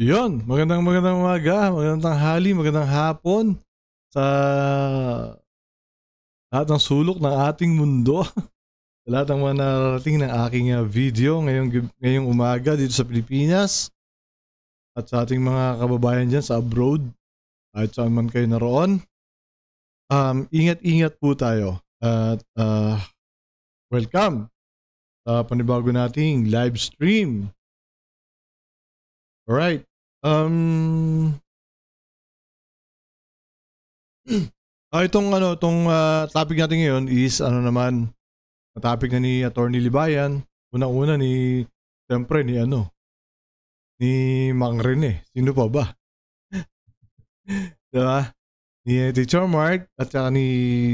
Yun, magandang magandang umaga, magandang hali, magandang hapon sa lahat ng sulok ng ating mundo. lahat ng mga narating ng aking ah, video ngayong, ngayong umaga dito sa Pilipinas at sa ating mga kababayan dyan sa abroad at saan man kayo naroon. Um, ingat-ingat po tayo at uh, welcome sa panibago nating live stream. Alright. Um, ah, itong ano, itong uh, topic natin ngayon is ano naman, topic na ni Attorney Libayan. Unang-una ni, siyempre ni ano, ni Mang Rene. Sino pa ba? diba? Ni Teacher Mark at saka ni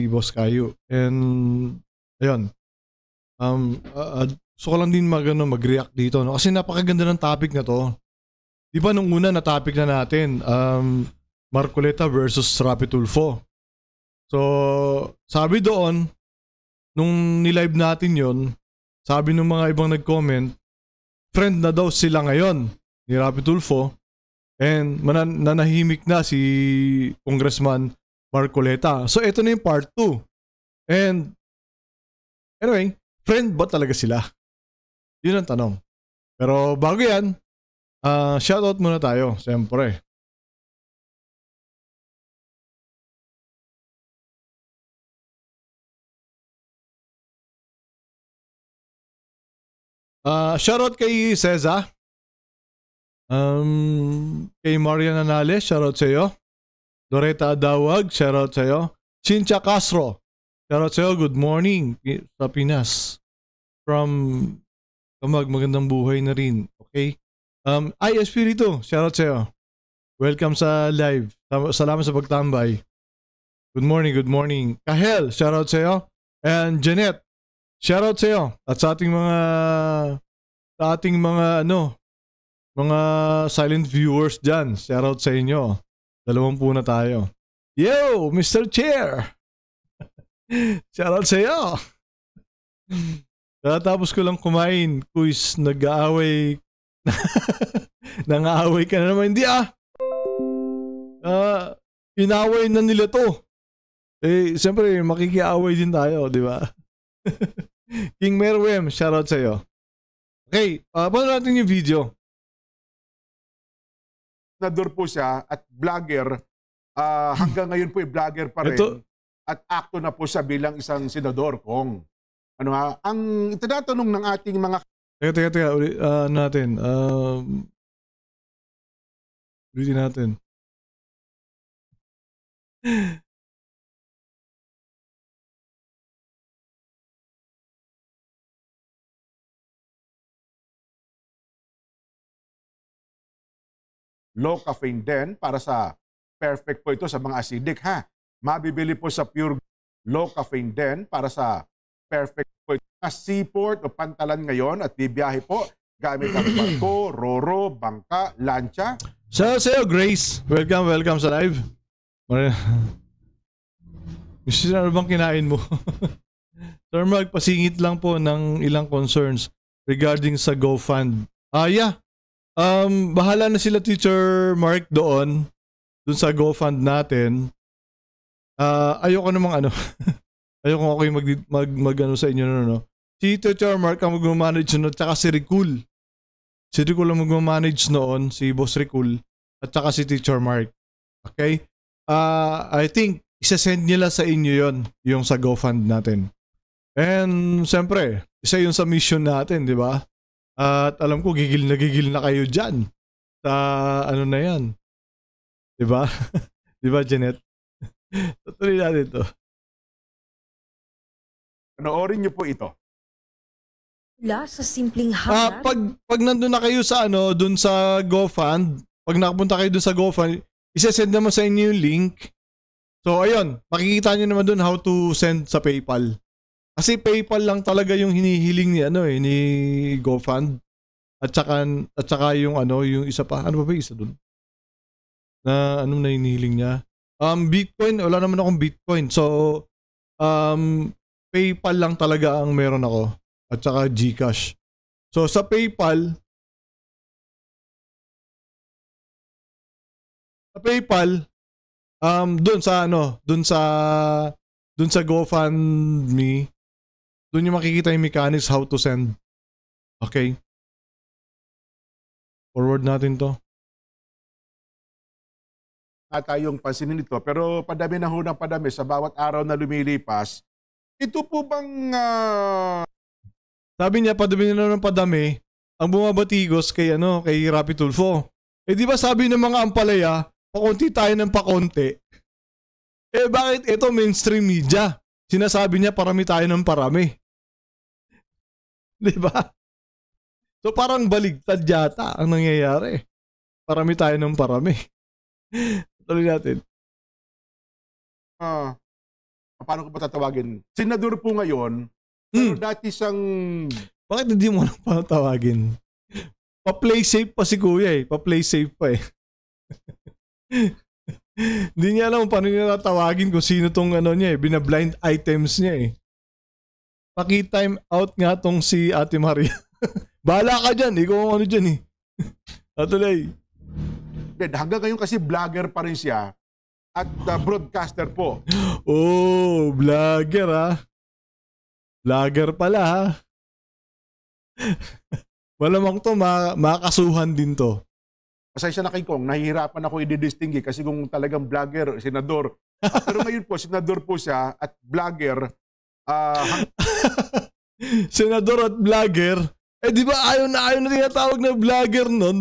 Boss Kayo. And, ayun. Um, uh, gusto ko lang din mag, ano, mag-react dito. No? Kasi napakaganda ng topic na to. Di ba nung una na topic na natin, um, Marcoleta versus Rapi Tulfo. So, sabi doon, nung nilive natin yon sabi ng mga ibang nag-comment, friend na daw sila ngayon ni Rapi Tulfo and manan- nanahimik na si Congressman Marcoleta. So, ito na yung part 2. And, anyway, friend ba talaga sila? Yun ang tanong. Pero bago yan, Uh, shoutout muna tayo, siyempre. Uh, shoutout kay Seza. Um, kay Marian Anales, shoutout sa iyo. Doreta Adawag, shoutout sa iyo. Chincha Castro, shoutout sa iyo. Good morning sa Pinas. From Kamag, magandang buhay na rin. Okay? Um, ay, Espiritu, shoutout sa'yo. Welcome sa live. Salamat sa pagtambay. Good morning, good morning. Kahel, shoutout sa'yo. And Janet, shoutout sa'yo. At sa ating mga, sa ating mga ano, mga silent viewers dyan, shoutout sa inyo. Dalawampu na tayo. Yo, Mr. Chair! shoutout sa'yo! Tatapos ko lang kumain, kuis, nag-aaway Nangaaway ka na naman. Hindi ah. Uh, ah, inaway na nila to. Eh, siyempre, makikiaway din tayo, di ba? King Merwem, shoutout sa'yo. Okay, uh, ah, paano natin yung video? Nador po siya at vlogger. Uh, hanggang ngayon po, ay eh, vlogger pa rin. Ito? At akto na po siya bilang isang senador, Kong. Ano nga, ang itinatanong ng ating mga Teka, teka, teka. Uli, uh, natin? Uh, ulitin natin. Low caffeine din para sa perfect po ito sa mga acidic ha. Mabibili po sa pure low caffeine din para sa perfect po ito. Mga seaport o pantalan ngayon at bibiyahe po gamit ang barko, roro, bangka, lancha. Sa sa'yo, Grace. Welcome, welcome sa live. Gusto na ano bang kinain mo? Sir Mark, pasingit lang po ng ilang concerns regarding sa GoFund. Ah, uh, yeah. Um, bahala na sila Teacher Mark doon, doon sa GoFund natin. Uh, ayoko namang ano. Ayun kung ako yung mag, mag, mag ano sa inyo, no, no. Si Tito Charmark ang mag-manage at saka si Ricul. Si Ricul ang mag-manage noon, si Boss Ricul, at saka si Teacher Mark. Okay? Uh, I think, isa-send nila sa inyo yon yung sa GoFund natin. And, siyempre, isa yun sa mission natin, di ba? At alam ko, gigil na gigil na kayo dyan. Sa, ano na yan. Di ba? di ba, Jeanette? Tutuloy natin to. Panoorin niyo po ito. La sa simpleng Ah, hangad, pag pag nandun na kayo sa ano, doon sa GoFund, pag nakapunta kayo doon sa GoFund, i send naman sa inyo yung link. So ayun, makikita niyo naman doon how to send sa PayPal. Kasi PayPal lang talaga yung hinihiling ni ano eh, ni GoFund. At saka at saka yung ano, yung isa pa, ano pa ba yung isa doon? Na ano na hinihiling niya? Um Bitcoin, wala naman akong Bitcoin. So um PayPal lang talaga ang meron ako at saka GCash. So sa PayPal sa PayPal um doon sa ano, doon sa doon sa GoFundMe doon yung makikita yung mechanics how to send. Okay. Forward natin to. At yung pansinin nito. Pero padami na ho ng padami. Sa bawat araw na lumilipas, ito po bang... Uh... Sabi niya, padami na ng padami ang bumabatigos kay, ano, kay Rapi Tulfo. Eh di ba sabi ng mga ampalaya, pakunti tayo ng pakunti. Eh bakit ito mainstream media? Sinasabi niya parami tayo ng parami. Di ba? So parang baligtad yata ang nangyayari. Parami tayo ng parami. Tuloy natin. Ah paano ko patatawagin? Senador po ngayon, pero mm. dati siyang... Bakit hindi mo lang patatawagin? Pa-play safe pa si Kuya eh. Pa-play safe pa eh. Hindi niya alam paano niya tatawagin kung sino tong ano niya eh. Bina-blind items niya eh. Paki-time out nga tong si Ate Maria. Bala ka dyan. Ikaw ang ano dyan eh. Natuloy. Hanggang ngayon kasi vlogger pa rin siya at uh, broadcaster po. Oh, vlogger ah. Vlogger pala ha. Ah. Malamang to, ma- makasuhan din to. Pasensya na kay Kong, nahihirapan ako i-distinguish kasi kung talagang vlogger, senador. Ah, pero ngayon po, senador po siya at vlogger. Uh, senador at vlogger? Eh di ba ayaw na ayaw na tinatawag na vlogger nun?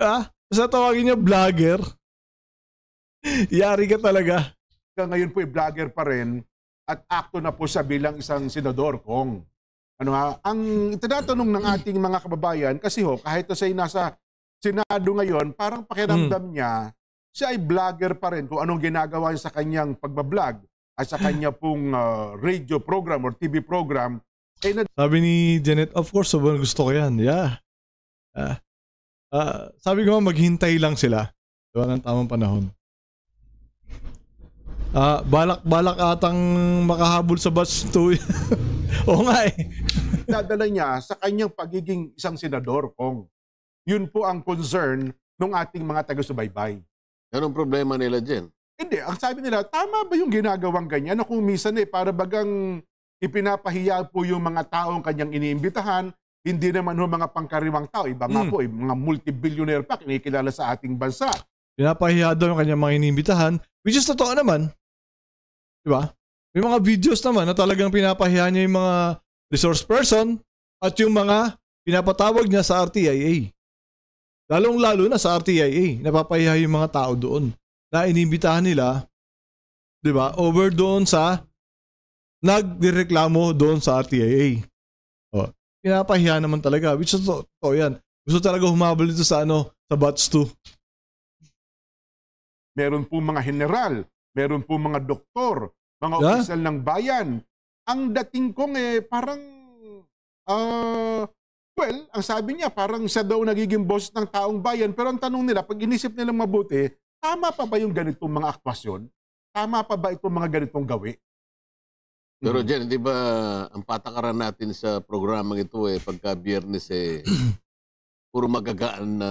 Ha? Sa tawagin niya vlogger? Yari ka talaga. Ngayon po, eh, vlogger pa rin at akto na po sa bilang isang senador kong ano nga, ang itinatanong ng ating mga kababayan kasi ho kahit na siya nasa Senado ngayon, parang pakiramdam hmm. niya siya ay vlogger pa rin kung anong ginagawa niya sa kanyang pagbablog at sa kanya pong uh, radio program or TV program. Eh, na- sabi ni Janet, of course, sobrang gusto ko yan. Yeah. Uh, uh, sabi ko, maghintay lang sila. Diba ng tamang panahon. Ah, balak-balak atang makahabol sa bus 2. Oo nga eh. Dadala niya sa kanyang pagiging isang senador, Kong. Yun po ang concern ng ating mga taga-subaybay. Anong problema nila dyan? Hindi, ang sabi nila, tama ba yung ginagawang ganyan? Kung minsan eh, para bagang ipinapahiya po yung mga taong kanyang iniimbitahan, hindi naman ho mga pangkariwang tao. Iba nga mm. po, eh, mga multibillionaire pa, kinikilala sa ating bansa. Pinapahiya daw yung kanyang mga iniimbitahan, which is totoo naman. Di ba? May mga videos naman na talagang pinapahiya niya yung mga resource person at yung mga pinapatawag niya sa RTIA. Lalong-lalo na sa RTIA, napapahiya yung mga tao doon na inimbitahan nila, di ba, over doon sa nagdireklamo doon sa RTIA. O, oh, pinapahiya naman talaga, which is to, to yan. Gusto talaga humabol dito sa ano, sa bots 2. Meron po mga general meron po mga doktor, mga yeah. opisyal ng bayan. Ang dating kong eh, parang, uh, well, ang sabi niya, parang siya daw nagiging boss ng taong bayan. Pero ang tanong nila, pag inisip nilang mabuti, tama pa ba yung ganitong mga akwasyon? Tama pa ba itong mga ganitong gawi? Pero Jen, di ba ang patakaran natin sa programang ito eh, pagka biyernes eh, puro magagaan na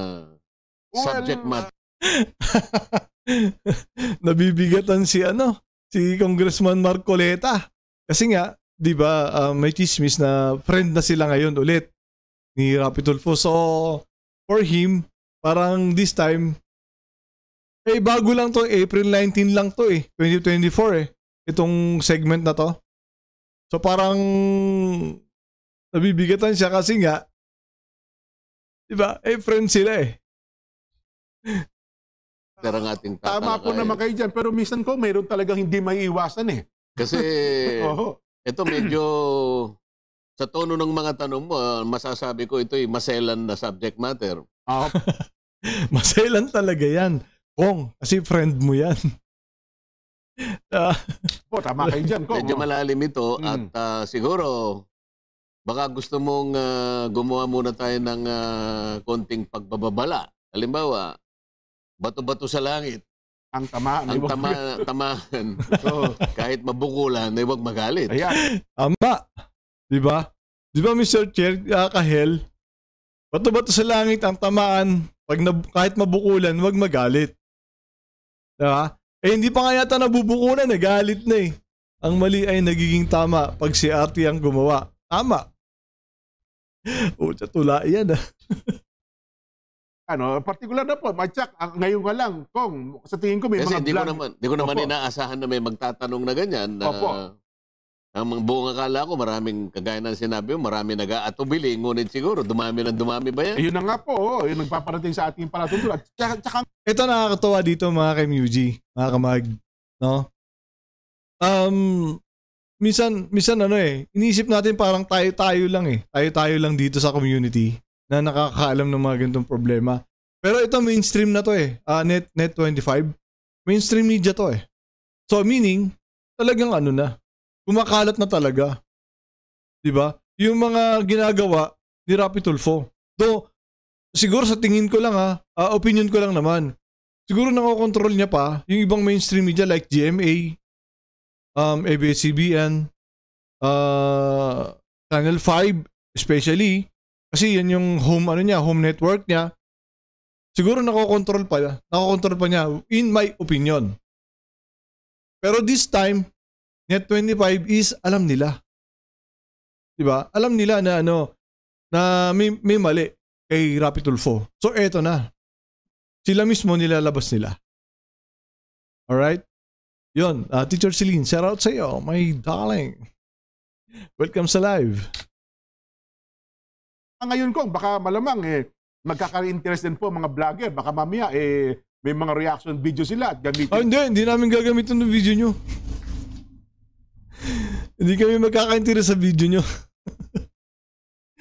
well, subject matter. Ah, nabibigatan si ano, si Congressman Marcoleta. Kasi nga, 'di ba, uh, may chismis na friend na sila ngayon ulit ni Rapi Tulfo. So, for him, parang this time eh bago lang to, April 19 lang to eh, 2024 eh itong segment na to. So parang nabibigatan siya kasi nga 'di ba? Eh friend sila eh ang ating tatalakay. Tama po naman eh. kayo dyan, pero minsan ko mayroon talagang hindi maiiwasan eh. Kasi ito medyo sa tono ng mga tanong mo, ah, masasabi ko ito'y maselan na subject matter. Oh. maselan talaga yan. Kong, kasi friend mo yan. Uh, po, tama kayo dyan. Kong. Medyo malalim ito mm. at uh, siguro baka gusto mong uh, gumawa muna tayo ng uh, konting pagbababala. Halimbawa, bato-bato sa langit. Ang tamaan. Ang tama, tamaan. so, kahit mabukulan, ay huwag magalit. Ayan. Ama. Di ba? Di ba, Mr. Chair, kakahel? Ah, bato-bato sa langit ang tamaan. Pag na, kahit mabukulan, huwag magalit. Di ba? Eh, hindi pa nga yata nabubukulan, nagalit na eh. Ang mali ay nagiging tama pag si Ate ang gumawa. Tama. Oh, tula yan ah. ano, particular na po, Machak, ngayon nga lang, Kong, sa tingin ko may Kasi mga hindi blank. ko naman, hindi ko naman Opo. inaasahan na may magtatanong na ganyan. Na, Opo. ang mga buong akala ko, maraming, kagaya ng sinabi mo, marami nag-aatubili, ngunit siguro, dumami ng dumami ba yan? Ayun na nga po, oh, yun nagpaparating sa ating palatuntunan. Tsaka, tsaka, Ito nakakatuwa dito mga kay Muji, mga kamag, no? Um, misan, misan ano eh, iniisip natin parang tayo-tayo lang eh. Tayo-tayo lang dito sa community na nakakaalam ng mga ganitong problema. Pero ito mainstream na to eh. Uh, net net 25. Mainstream media to eh. So meaning talagang ano na. Kumakalat na talaga. 'Di ba? Yung mga ginagawa ni Rapi Tulfo. Do siguro sa tingin ko lang ha, uh, opinion ko lang naman. Siguro nakokontrol niya pa yung ibang mainstream media like GMA, um, ABS-CBN, uh, ah, Channel 5 especially, kasi yan yung home ano niya, home network niya. Siguro nakokontrol pa, nakokontrol pa niya in my opinion. Pero this time, Net25 is alam nila. 'Di ba? Alam nila na ano na may, may mali kay Rapi So eto na. Sila mismo nilalabas nila. Alright? Yun, uh, Teacher Celine, shout out sa iyo, my darling. Welcome sa live. Ah, ngayon ko, baka malamang eh, magkaka-interest din po mga vlogger. Baka mamaya eh, may mga reaction video sila at gamitin. Oh, hindi, hindi namin gagamitin ng video nyo. hindi kami magkaka-interest sa video nyo.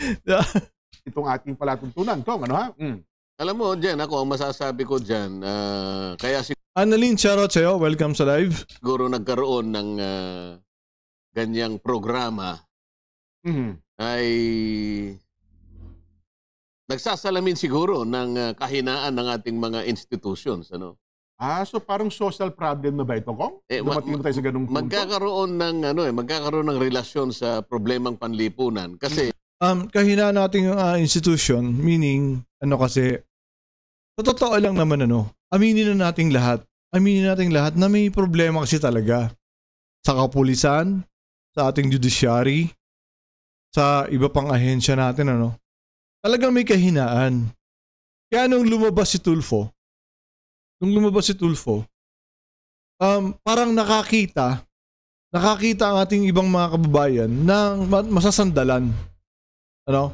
Itong ating palatuntunan, Kong, ano ha? Mm. Alam mo, Jen, ako, ang masasabi ko dyan, uh, kaya si... Annalyn, shoutout sa'yo. Welcome sa live. Siguro nagkaroon ng uh, ganyang programa mm-hmm. ay nagsasalamin siguro ng ah, kahinaan ng ating mga institutions. Ano? Ah, so parang social problem na ba ito, Kong? Eh, Dumating ma- tayo sa ganung punto? Magkakaroon ng, ano, eh, magkakaroon ng relasyon sa problemang panlipunan. Kasi... Mm. Um, kahinaan nating uh, ah, institution, meaning, ano kasi, sa totoo lang naman, ano, aminin na nating lahat, aminin nating lahat na may problema kasi talaga sa kapulisan, sa ating judiciary, sa iba pang ahensya natin, ano talagang may kahinaan. Kaya nung lumabas si Tulfo, nung lumabas si Tulfo, um, parang nakakita, nakakita ang ating ibang mga kababayan na masasandalan. Ano?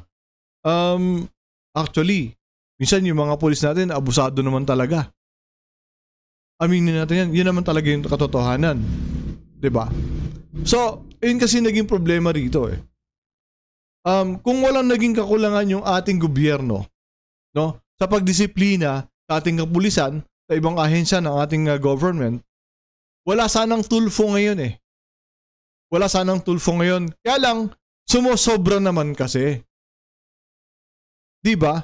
Um, actually, minsan yung mga polis natin, abusado naman talaga. Aminin natin yan, yun naman talaga yung katotohanan. ba? Diba? So, yun kasi naging problema rito eh um, kung walang naging kakulangan yung ating gobyerno no, sa pagdisiplina sa ating kapulisan, sa ibang ahensya ng ating uh, government, wala sanang tulfo ngayon eh. Wala sanang tulfo ngayon. Kaya lang, sumosobra naman kasi. 'Di ba?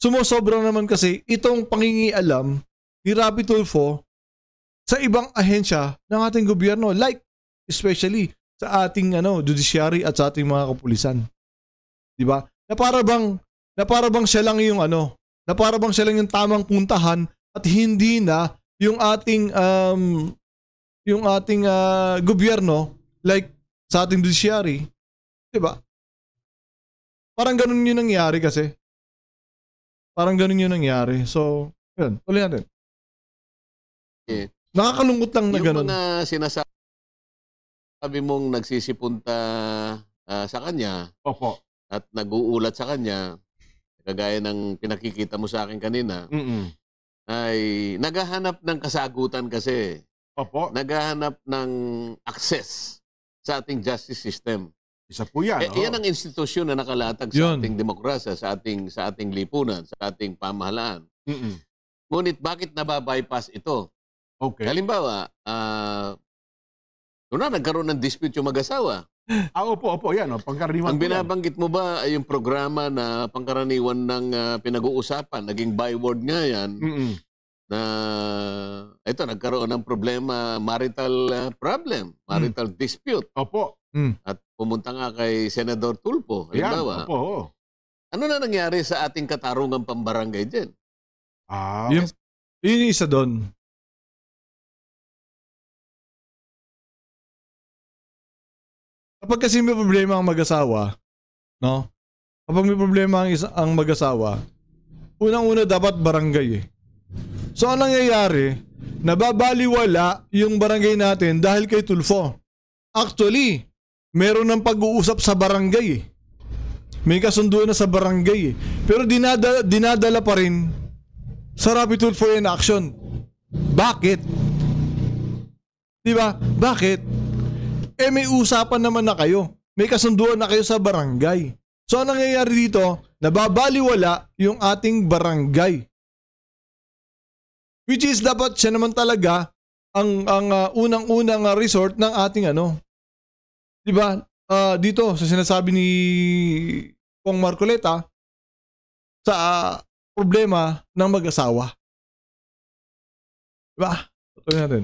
Sumosobra naman kasi itong pangingialam ni Rapi Tulfo sa ibang ahensya ng ating gobyerno like especially sa ating ano judiciary at sa ating mga kapulisan. 'Di ba? Na para bang na para bang siya lang yung ano, na para bang siya lang yung tamang puntahan at hindi na yung ating um, yung ating uh, gobyerno like sa ating judiciary, 'di ba? Parang ganun yung nangyari kasi. Parang ganun yung nangyari. So, yun. Tuloy natin. Yeah. Nakakalungkot lang na yung ganun. Yung mga sinasabi mong nagsisipunta uh, ah, sa kanya. Opo at naguulat sa kanya, kagaya ng pinakikita mo sa akin kanina, Mm-mm. ay naghahanap ng kasagutan kasi. Opo. Naghahanap ng access sa ating justice system. Isa po yan. Eh, Yan ang institusyon na nakalatag sa ating demokrasya, sa ating, sa ating lipunan, sa ating pamahalaan. Mm-mm. Ngunit bakit nababypass ito? Okay. Halimbawa, uh, doon na, nagkaroon ng dispute yung mag-asawa. Ah, opo, opo, yan. Oh, pangkaraniwan Ang binabanggit mo ba ay yung programa na pangkaraniwan ng uh, pinag-uusapan? Naging byword nga yan. Mm -mm. Na ito, nagkaroon ng problema, marital uh, problem, mm. marital mm. dispute. Opo. Mm. At pumunta nga kay Senador Tulpo. Yan, halimbawa. opo. Ano na nangyari sa ating katarungang pambarangay dyan? Ah, yung, yun yung isa doon. kapag kasi may problema ang mag-asawa, no? Kapag may problema ang, isa, ang mag-asawa, unang-una dapat barangay eh. So, ang nangyayari, nababaliwala yung barangay natin dahil kay Tulfo. Actually, meron ng pag-uusap sa barangay eh. May kasunduan na sa barangay eh. Pero dinadala, dinadala pa rin sa Rapid Tulfo in action. Bakit? Di ba? Bakit? eh may usapan naman na kayo. May kasunduan na kayo sa barangay. So anong nangyayari dito? Nababaliwala yung ating barangay. Which is dapat siya naman talaga ang ang uh, unang-unang uh, resort ng ating ano. 'Di ba? Uh, dito sa sinasabi ni Kong Marcoleta sa uh, problema ng mag-asawa. Diba? Tutuloy natin.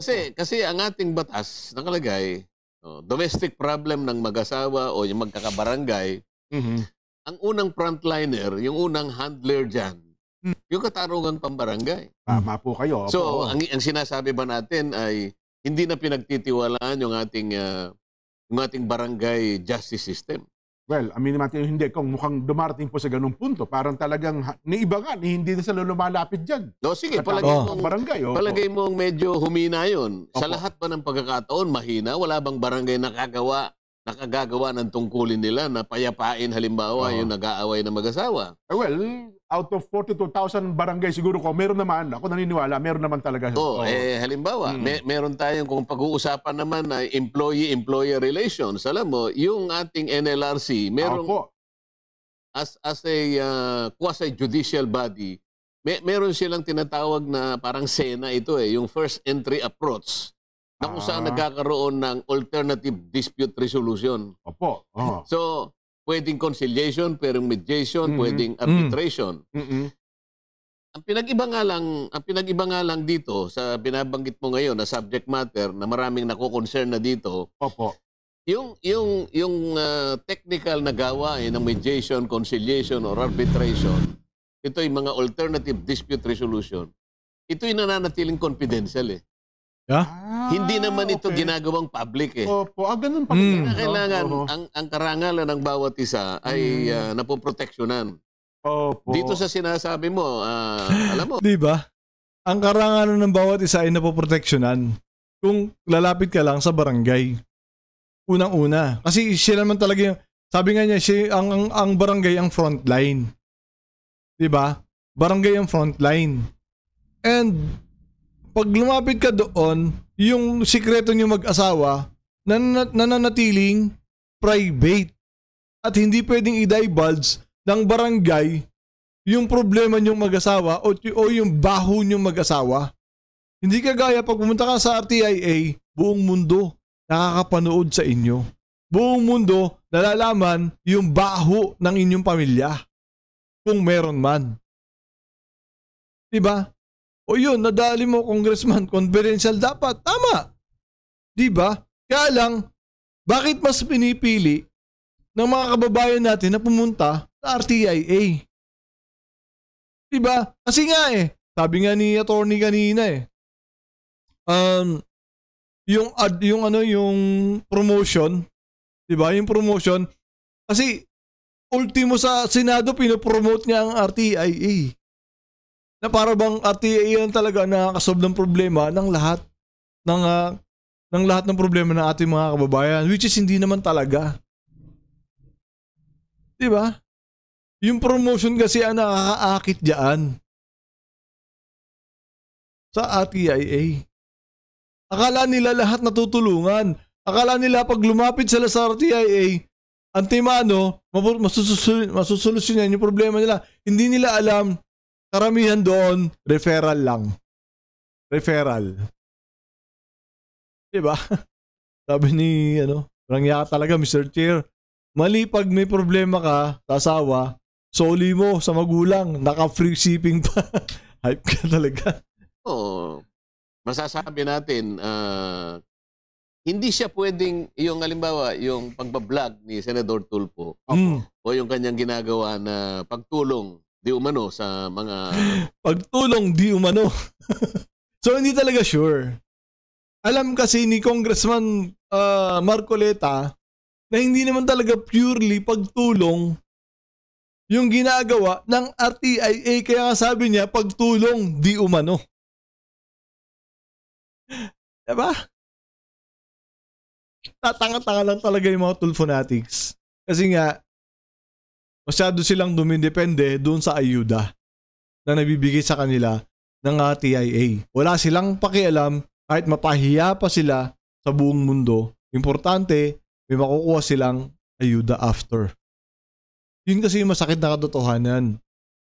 Kasi, kasi ang ating batas nakalagay, oh, domestic problem ng mag-asawa o yung magkakabarangay, mm-hmm. ang unang frontliner, yung unang handler diyan. mm-hmm. yung katarungan pambarangay. Tama po kayo. Opo. So, ang, ang sinasabi ba natin ay hindi na pinagtitiwalaan yung ating, uh, yung ating barangay justice system? Well, aminin natin yung hindi. Kung mukhang dumarating po sa ganung punto, parang talagang naiba nga, hindi na sila lumalapit dyan. No, sige, sa palagay, oh. mong, barangay, oh, palagay mong medyo humina yun. Opo. Sa lahat ba ng pagkakataon, mahina? Wala bang barangay nakagawa nakagagawa ng tungkulin nila na payapain halimbawa uh-huh. yung nag-aaway ng mag-asawa. Eh, well, out of 42,000 barangay siguro ko, meron naman, ako naniniwala, meron naman talaga. Oo, oh, oh. eh halimbawa, hmm. may, meron tayong kung pag-uusapan naman na employee-employer relations. Alam mo, yung ating NLRC, meron Opo. as as a uh, quasi-judicial body, may, meron silang tinatawag na parang SENA ito eh, yung first entry approach na kung ah. saan nagkakaroon ng alternative dispute resolution. Opo. Oh. So, pwedeng conciliation, pwedeng mediation, mm-hmm. pwedeng mm. arbitration. Mm-hmm. Ang pinag-iba nga lang, ang pinag-iba nga lang dito sa binabanggit mo ngayon na subject matter na maraming nako-concern na dito. Opo. Yung yung yung uh, technical na gawain eh, ng mediation, conciliation or arbitration, ito yung mga alternative dispute resolution. Ito yung nananatiling confidential eh. Yeah? Ah, Hindi naman ito okay. ginagawang public eh. Opo, ah, ganun pa. Mm. kailangan, oh, ang, ang karangalan ng bawat isa ay mm. uh, napoproteksyonan. Opo. Dito sa sinasabi mo, uh, alam mo. Di ba? Ang karangalan ng bawat isa ay napoproteksyonan. Kung lalapit ka lang sa barangay, unang-una. Kasi siya naman talaga yung, sabi nga niya, siya, ang, ang, ang barangay ang frontline. Di ba? Barangay ang frontline. And pag lumapit ka doon, yung sikreto niyo mag-asawa, nan- nananatiling private. At hindi pwedeng i-divulge ng barangay yung problema niyong mag-asawa o, o yung baho niyong mag-asawa. Hindi kagaya pag pumunta ka sa RTIA, buong mundo nakakapanood sa inyo. Buong mundo nalalaman yung baho ng inyong pamilya. Kung meron man. Diba? O yun, nadali mo, congressman, confidential dapat. Tama. Di ba? Kaya lang, bakit mas pinipili ng mga kababayan natin na pumunta sa RTIA? Di ba? Kasi nga eh, sabi nga ni attorney kanina eh. Um, yung ad, yung ano yung promotion, 'di ba? Yung promotion kasi ultimo sa Senado pino-promote niya ang RTIA na para bang RTA yan talaga na kasob ng problema ng lahat ng uh, ng lahat ng problema ng ating mga kababayan which is hindi naman talaga. 'Di ba? Yung promotion kasi ang nakakaakit diyan sa RTIA. Akala nila lahat natutulungan. Akala nila pag lumapit sila sa RTIA, ang timano, masusolusyonan yung problema nila. Hindi nila alam Karamihan doon, referral lang. Referral. 'Di ba? Sabi ni ano, Rangya talaga Mr. Chair. Mali pag may problema ka sa asawa, soli mo sa magulang, naka-free shipping pa. Hype ka talaga. Oo. Oh, masasabi natin, uh, hindi siya pwedeng, yung halimbawa, yung pagbablog ni Senador Tulfo mm. o yung kanyang ginagawa na pagtulong di umano sa mga... Pagtulong di umano. so, hindi talaga sure. Alam kasi ni Congressman uh, ah, Marcoleta na hindi naman talaga purely pagtulong yung ginagawa ng RTIA. Kaya nga sabi niya, pagtulong di umano. Diba? Tatanga-tanga lang talaga yung mga fanatics. Kasi nga, masyado silang dumidepende doon sa ayuda na nabibigay sa kanila ng uh, TIA. Wala silang pakialam kahit mapahiya pa sila sa buong mundo. Importante, may makukuha silang ayuda after. Yun kasi yung masakit na katotohanan.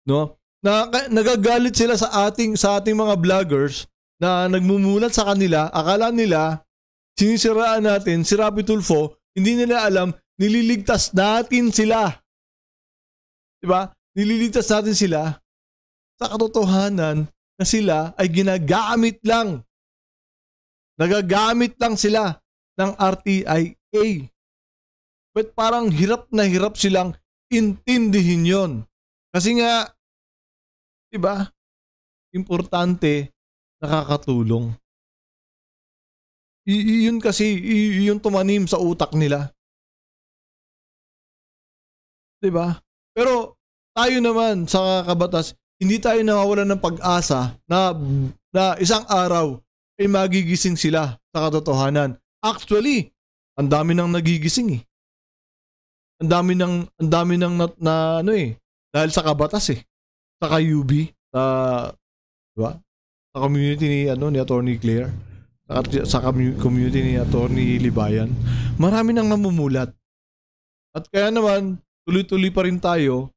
No? Na, nagagalit sila sa ating sa ating mga vloggers na nagmumulat sa kanila, akala nila sinisiraan natin si Rapi Tulfo, hindi nila alam, nililigtas natin sila Di ba? Nililigtas natin sila sa katotohanan na sila ay ginagamit lang. Nagagamit lang sila ng RTIA. But parang hirap na hirap silang intindihin yon. Kasi nga, di ba, importante nakakatulong. I- yun kasi, i- yun tumanim sa utak nila. Di ba? Pero tayo naman sa kabatas, hindi tayo nawawalan ng pag-asa na, na isang araw ay magigising sila sa katotohanan. Actually, ang dami nang nagigising eh. Ang dami nang ang dami nang na, na ano eh dahil sa kabatas eh. Sa UB, sa di ba? Sa community ni ano ni Attorney Claire, sa, sa community ni Attorney Libayan. Marami nang namumulat. At kaya naman tuloy-tuloy pa rin tayo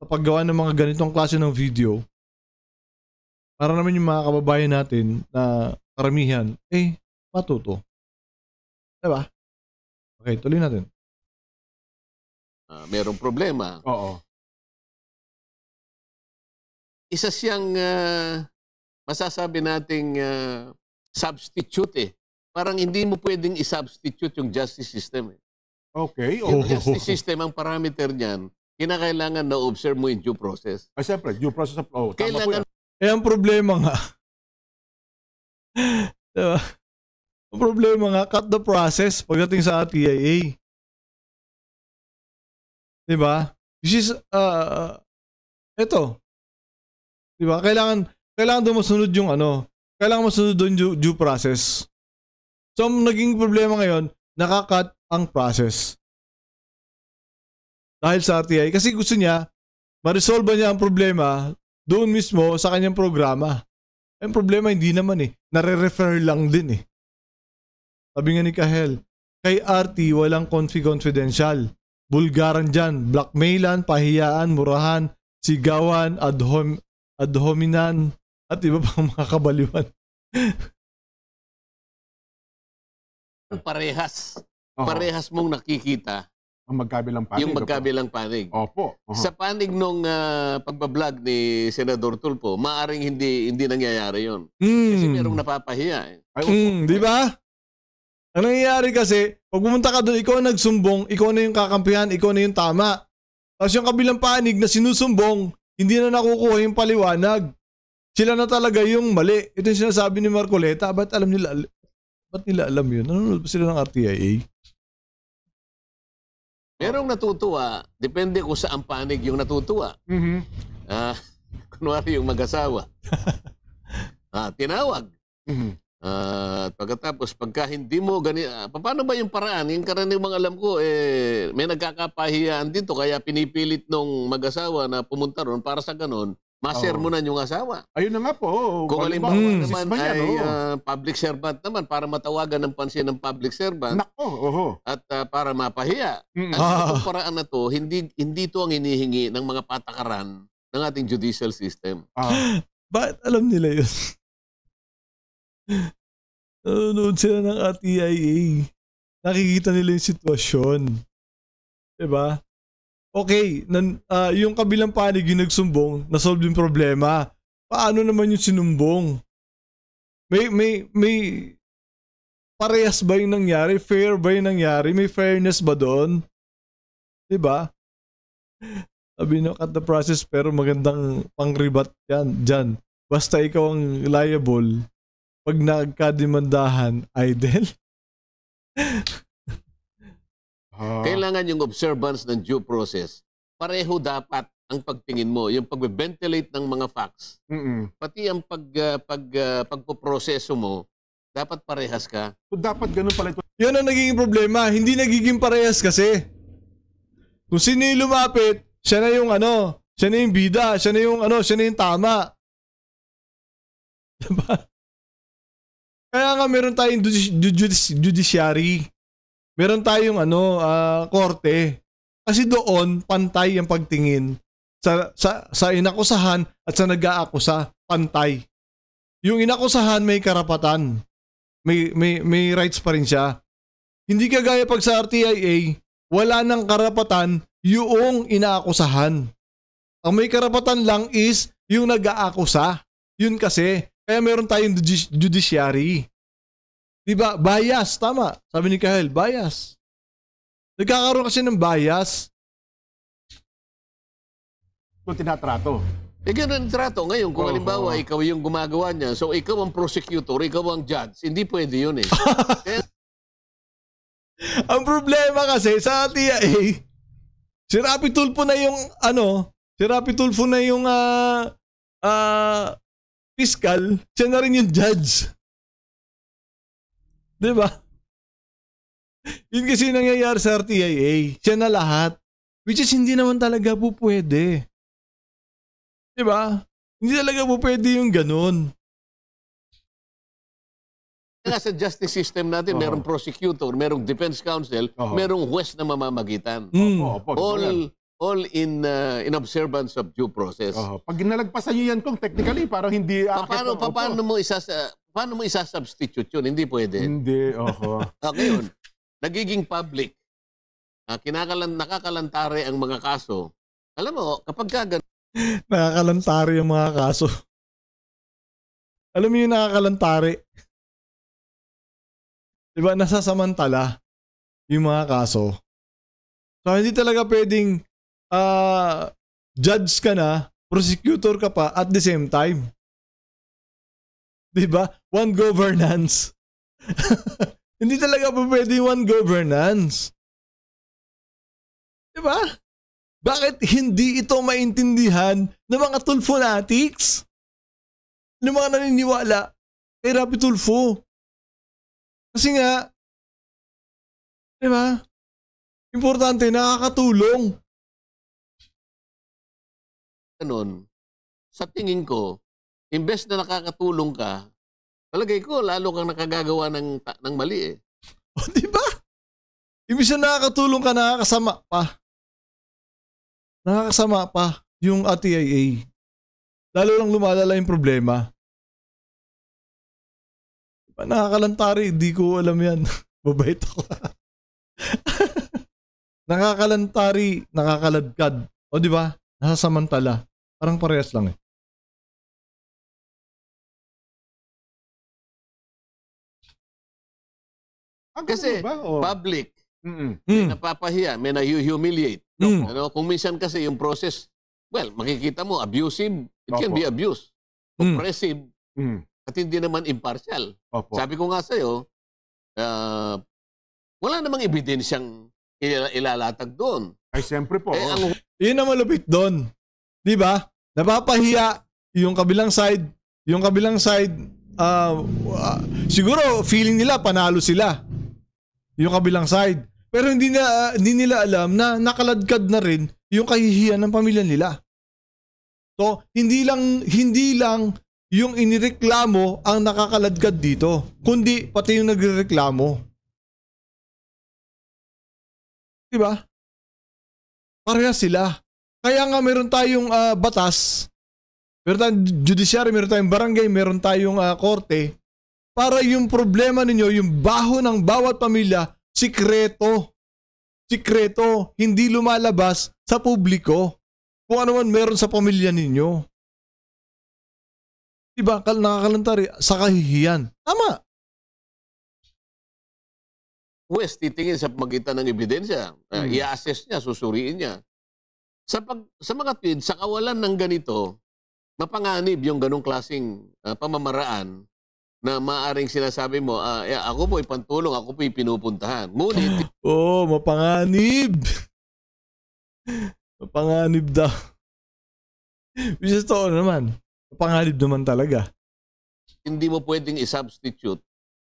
sa paggawa ng mga ganitong klase ng video para naman yung mga kababayan natin na karamihan, eh, matuto. Diba? Okay, tuloy natin. Uh, merong problema. Oo. Isa siyang uh, masasabi nating uh, substitute eh. Parang hindi mo pwedeng i-substitute yung justice system eh. Okay. Oh. Yung justice system, ang parameter niyan, kinakailangan na observe mo yung due process. Ay, ah, siyempre, due process of... Oh, Kailangan... Eh, ang problema nga. diba? Ang problema nga, cut the process pagdating sa TIA. Diba? This is, uh, eto. Diba? Kailangan, kailangan doon masunod yung ano, kailangan masunod doon due, due process. So, ang naging problema ngayon, nakakat ang process. Dahil sa RTI, kasi gusto niya, ma-resolve niya ang problema doon mismo sa kanyang programa. Ang problema, hindi naman eh. Nare-refer lang din eh. Sabi nga ni Kahel, kay RT walang confi-confidential. Bulgaran dyan, blackmailan, pahiyaan, murahan, sigawan, ad, hom- ad adhominan, at iba pang mga kabaliwan. Ah. parehas. Uh-huh. Parehas mong nakikita. Ang magkabilang panig. Yung magkabilang panig. Opo. Uh-huh. Sa panig nung uh, pagbablog ni Senador Tulpo, maaring hindi hindi nangyayari yon mm. Kasi hmm. merong napapahiya. mm, di ba? Ang nangyayari kasi, pag pumunta ka doon, ikaw ang nagsumbong, ikaw na yung kakampihan, ikaw na yung tama. Tapos yung kabilang panig na sinusumbong, hindi na nakukuha yung paliwanag. Sila na talaga yung mali. Ito yung sinasabi ni Marcoleta, ba't alam nila, Ba't nila alam yun? Nanonood ba sila ng RTIA? Merong natutuwa, depende kung saan panig yung natutuwa. Mm-hmm. Uh, kunwari yung mag-asawa. uh, tinawag. Mm-hmm. Uh, pagkatapos, pagka hindi mo gani, uh, paano ba yung paraan? Yung karaniwang alam ko, eh, may nagkakapahiyaan dito, kaya pinipilit nung mag-asawa na pumunta ron para sa ganun, Maser masermonan yung asawa. Ayun na nga po. Kung alin ba, naman Spanya, ay uh, public servant naman para matawagan ng pansin ng public servant. Nako, oho. At uh, para mapahiya. Mm. At ah. itong paraan na to, hindi, hindi to ang hinihingi ng mga patakaran ng ating judicial system. Ah. Ba't alam nila yun? Nanonood sila ng RTIA. Nakikita nila yung sitwasyon. Diba? okay, nan, uh, yung kabilang panig yung nagsumbong, nasolve yung problema. Paano naman yung sinumbong? May, may, may, parehas ba yung nangyari? Fair ba yung nangyari? May fairness ba doon? Diba? Sabi nyo, cut the process, pero magandang pangribat yan, dyan. Basta ikaw ang liable. Pag nagkadimandahan, idol. Kailangan yung observance ng due process. Pareho dapat ang pagtingin mo, yung pagbe-ventilate ng mga facts. Mm-mm. Pati ang pag, uh, pag, uh, pagpoproseso mo, dapat parehas ka. So dapat ganun pala ito. Yan ang nagiging problema. Hindi nagiging parehas kasi. Kung sino yung lumapit, siya na yung ano, siya na yung bida, siya na yung ano, siya na yung tama. Diba? Kaya nga meron tayong judiciary meron tayong ano, uh, korte. Kasi doon, pantay ang pagtingin. Sa, sa, sa inakusahan at sa nag-aakusa, pantay. Yung inakusahan may karapatan. May, may, may rights pa rin siya. Hindi kagaya pag sa RTIA, wala nang karapatan yung inaakusahan. Ang may karapatan lang is yung nag-aakusa. Yun kasi, kaya meron tayong judiciary. Di ba? Bias, tama. Sabi ni Kahel, bias. Nagkakaroon kasi ng bias. Kung tinatrato. Eh, ganun trato ngayon. Kung oh, halimbawa, oh. ikaw yung gumagawa niya, so ikaw ang prosecutor, ikaw ang judge, hindi pwede yun eh. ang problema kasi sa TIA, si Rapi Tulfo na yung, ano, si Rapi Tulfo na yung uh, uh, fiscal, siya na rin yung judge. 'Di ba? Yun kasi nangyayari sa RTIA. Siya na lahat. Which is hindi naman talaga po pwede. 'Di ba? Hindi talaga po pwede yung ganun. Kaya sa justice system natin, uh-huh. merong prosecutor, merong defense counsel, uh-huh. merong juez na mamamagitan. Mm. Uh-huh. All all in uh, in observance of due process. Uh-huh. Pag nalagpasan niyo yan kung technically parang hindi aakit. Paano paano mo isa sa Paano mo isa-substitute yun? Hindi pwede. Hindi, oho. okay ah, yun. Nagiging public. Uh, kinakalan, nakakalantare ang mga kaso. Alam mo, kapag ka nakakalantare ang mga kaso. Alam mo yung nakakalantare? Diba, nasasamantala yung mga kaso. So, hindi talaga pwedeng uh, judge ka na, prosecutor ka pa at the same time. 'Di ba? One governance. Hindi talaga pa pwede one governance. 'Di ba? Bakit hindi ito maintindihan ng mga Tulfo natics? Ng mga naniniwala kay eh, Rapi Tulfo. Kasi nga, di ba? Importante, nakakatulong. Ganun. Sa tingin ko, imbes na nakakatulong ka, palagay ko, lalo kang nakagagawa ng, ng mali eh. O, oh, di ba? Imbes na nakakatulong ka, nakakasama pa. Nakakasama pa yung RTIA. Lalo lang lumalala yung problema. Diba, nakakalantari, hindi ko alam yan. Babait ako. nakakalantari, nakakaladkad. O di ba? Nasasamantala. Parang parehas lang eh. Ah, kasi ba? Oh. public, mm-hmm. may hmm. napapahiya, may nahu-humiliate. Mm. Ano, kung minsan kasi yung process, well, makikita mo, abusive, it Opo. can be abuse, hmm. oppressive, mm. at hindi naman impartial. Opo. Sabi ko nga sa'yo, uh, wala namang ebidensyang il- ilalatag doon. Ay, siyempre po. Eh, oh. ang... Yun ang malupit doon. Di ba? Napapahiya yung kabilang side, yung kabilang side, uh, uh, siguro feeling nila panalo sila yung kabilang side. Pero hindi na uh, hindi nila alam na nakaladkad na rin yung kahihiyan ng pamilya nila. So, hindi lang hindi lang yung inireklamo ang nakakaladkad dito, kundi pati yung nagrereklamo. 'Di ba? Pareha sila. Kaya nga meron tayong uh, batas. Meron tayong judiciary, meron tayong barangay, meron tayong uh, korte para yung problema ninyo, yung baho ng bawat pamilya, sikreto. Sikreto, hindi lumalabas sa publiko. Kung ano man meron sa pamilya ninyo. Diba, nakakalantari sa kahihiyan. Tama. Wes, titingin sa pagitan ng ebidensya. Uh, I-assess niya, susuriin niya. Sa, pag, sa mga tweet, sa kawalan ng ganito, mapanganib yung ganong klaseng uh, pamamaraan na maaring sinasabi mo, ah, yeah, ako po ipantulong, ako po pinupuntahan. Ngunit... Oo, oh, mapanganib! mapanganib daw. Which is totoo naman. Mapanganib naman talaga. Hindi mo pwedeng i-substitute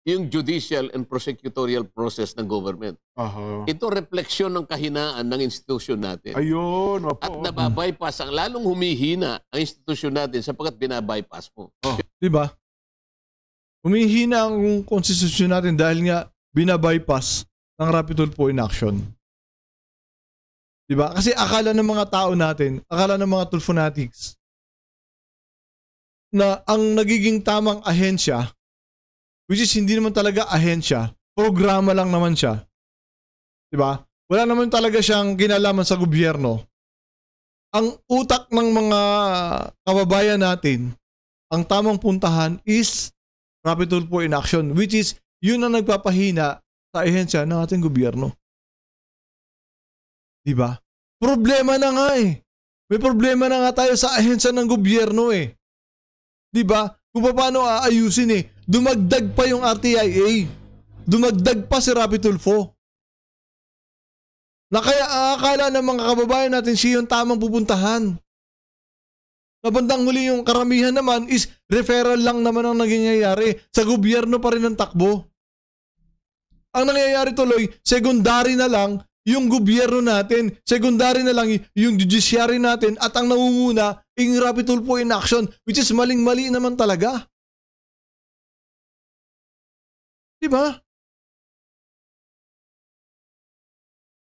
yung judicial and prosecutorial process ng government. Uh-huh. Ito refleksyon ng kahinaan ng institusyon natin. Ayun, opo. At nababypass, ang lalong humihina ang institusyon natin sapagkat binabypass mo. Oh, ah. di ba? humihina ang konstitusyon natin dahil nga binabypass ng rapid po in action. Diba? Kasi akala ng mga tao natin, akala ng mga tulfonatics, na ang nagiging tamang ahensya, which is hindi naman talaga ahensya, programa lang naman siya. Diba? Wala naman talaga siyang kinalaman sa gobyerno. Ang utak ng mga kababayan natin, ang tamang puntahan is Rapid Tool for Inaction, which is yun ang nagpapahina sa ahensya ng ating gobyerno. Di ba? Problema na nga eh. May problema na nga tayo sa ahensya ng gobyerno eh. Di ba? Kung paano aayusin eh. Dumagdag pa yung RTIA. Dumagdag pa si Rapi Tulfo. Na kaya akala ng mga kababayan natin siya yung tamang pupuntahan na bandang huli yung karamihan naman is referral lang naman ang nangyayari. Sa gobyerno pa rin ang takbo. Ang nangyayari tuloy, secondary na lang yung gobyerno natin, secondary na lang yung judiciary natin at ang nangunguna, yung rapid tulpo in action, which is maling-mali naman talaga. Di ba?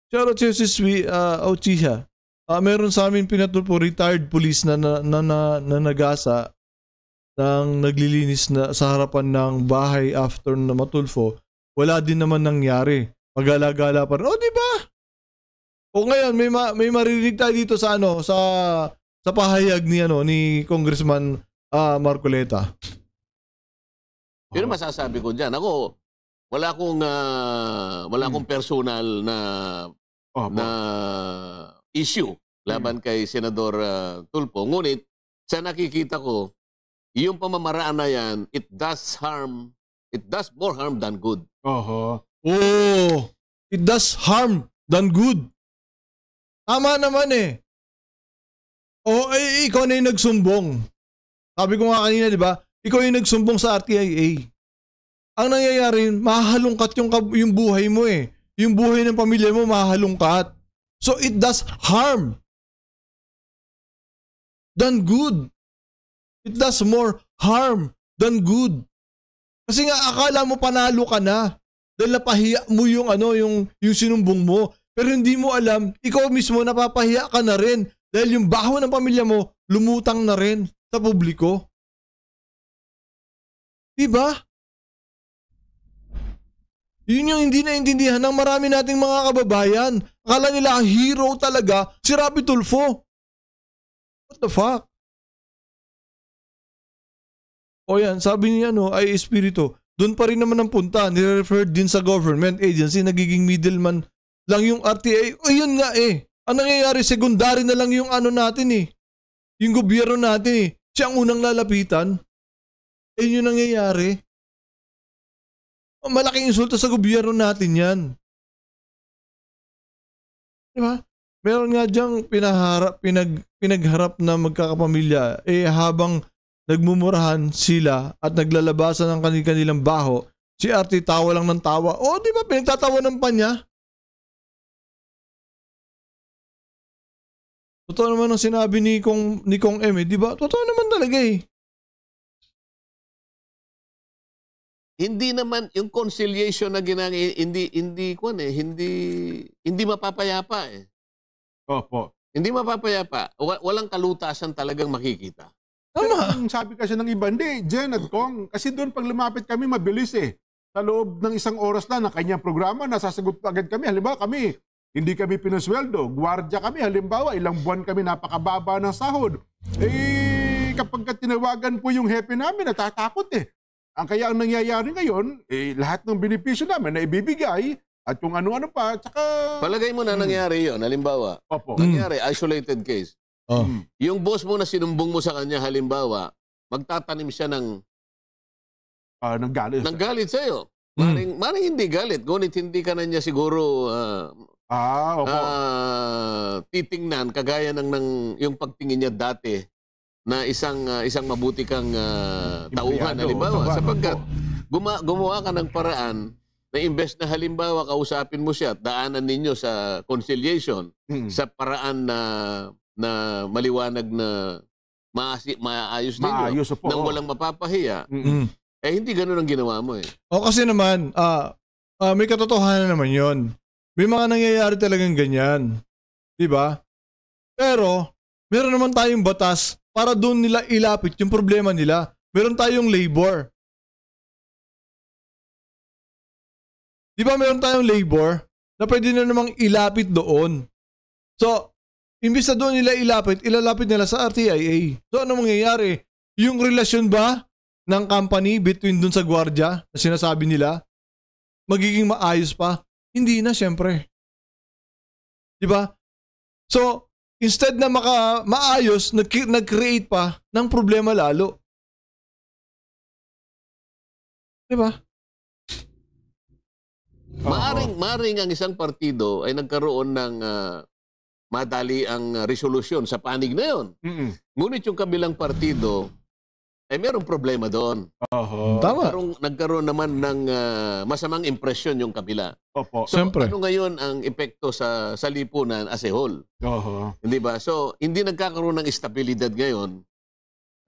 Shout out to Siswi uh, Ochiha. Uh, meron sa amin pinatulpo retired police na na, na, na, na nagasa nang naglilinis na sa harapan ng bahay after na matulfo. Wala din naman nangyari. Pagala-gala pa rin. Oh, di ba? O ngayon, may, ma- may maririnig tayo dito sa ano, sa sa pahayag ni ano ni Congressman uh, Marcoleta. Pero masasabi ko diyan. Ako, wala akong uh, wala akong hmm. personal na oh, na issue laban hmm. kay Senador uh, ah, Tulpo. Ngunit sa nakikita ko, yung pamamaraan na yan, it does harm, it does more harm than good. Oho. Uh -huh. Oh, it does harm than good. Tama naman eh. Oh, ay, ikaw na yung nagsumbong. Sabi ko nga kanina, di ba? Ikaw yung nagsumbong sa RTIA. Ang nangyayari, mahalungkat yung, yung buhay mo eh. Yung buhay ng pamilya mo, mahalungkat. So it does harm than good. It does more harm than good. Kasi nga akala mo panalo ka na dahil napahiya mo yung ano yung yung sinumbong mo pero hindi mo alam ikaw mismo napapahiya ka na rin dahil yung baho ng pamilya mo lumutang na rin sa publiko. Diba? Yun yung hindi naintindihan ng marami nating mga kababayan Akala nila ang hero talaga si Rabi Tulfo. What the fuck? O yan, sabi niya no, ay espiritu. Doon pa rin naman ang punta, nire-refer din sa government agency, nagiging middleman lang yung RTA. O yun nga eh. Ang nangyayari, secondary na lang yung ano natin eh. Yung gobyerno natin eh. Siya ang unang lalapitan. Eh yun nangyayari. Malaking insulto sa gobyerno natin yan. Di ba? Meron nga diyang pinaharap, pinag, pinagharap na magkakapamilya eh habang nagmumurahan sila at naglalabasan ng kanilang baho, si Artie tawa lang ng tawa. O, oh, di ba? Pinagtatawa ng pa niya. Totoo naman ang sinabi ni Kong, ni Kong M, eh, di ba? Totoo naman talaga eh. hindi naman yung conciliation na ginang eh, hindi hindi kun eh hindi hindi mapapayapa eh. Opo. Hindi mapapayapa. Walang kalutasan talagang makikita. Tama. Ang sabi kasi ng iba, hindi, Jen at Kong, kasi doon pag lumapit kami, mabilis eh. Sa loob ng isang oras na ng kanyang programa, nasasagot pa agad kami. Halimbawa kami, hindi kami pinasweldo, gwardya kami. Halimbawa, ilang buwan kami napakababa ng sahod. Eh, kapag tinawagan po yung hepe namin, natatakot eh. Ang kaya ang nangyayari ngayon, eh, lahat ng benepisyo namin na ibibigay at kung ano-ano pa, tsaka... Palagay mo na hmm. nangyari yon halimbawa. Opo. Nangyari, isolated case. Oh. Hmm. Yung boss mo na sinumbong mo sa kanya, halimbawa, magtatanim siya ng... Uh, ng galit. Ng galit sa'yo. Hmm. Maring, maring hindi galit, ngunit hindi ka na niya siguro... Uh, ah, opo. Uh, titingnan, kagaya ng, ng yung pagtingin niya dati na isang uh, isang mabuti kang uh, tauhan halimbawa tawa, sapagkat guma, gumawa ka ng paraan na imbes na halimbawa kausapin mo siya daanan ninyo sa conciliation hmm. sa paraan na na maliwanag na maasi, maayos ninyo maayos po, nang walang mapapahiya mm-hmm. eh hindi ganoon ang ginawa mo eh o kasi naman uh, uh, may katotohanan naman yon may mga nangyayari talagang ganyan di ba pero meron naman tayong batas para doon nila ilapit yung problema nila. Meron tayong labor. Di ba meron tayong labor na pwede na namang ilapit doon? So, imbis na doon nila ilapit, ilalapit nila sa RTIA. So, ano mangyayari? Yung relasyon ba ng company between doon sa gwardya na sinasabi nila, magiging maayos pa? Hindi na, syempre. Di ba? So, Instead na maka, maayos, nag, nag-create pa ng problema lalo. Di ba? Maaring, maring ang isang partido ay nagkaroon ng uh, madali ang resolusyon sa panig na yon. Mm-mm. Ngunit yung kabilang partido eh, merong problema doon. Oho. Tama. Nagkaroon, nagkaroon naman ng uh, masamang impresyon yung kabila. Opo, so, siyempre. ano ngayon ang epekto sa, sa lipunan as a whole? Oho. Hindi ba? So, hindi nagkakaroon ng estabilidad ngayon.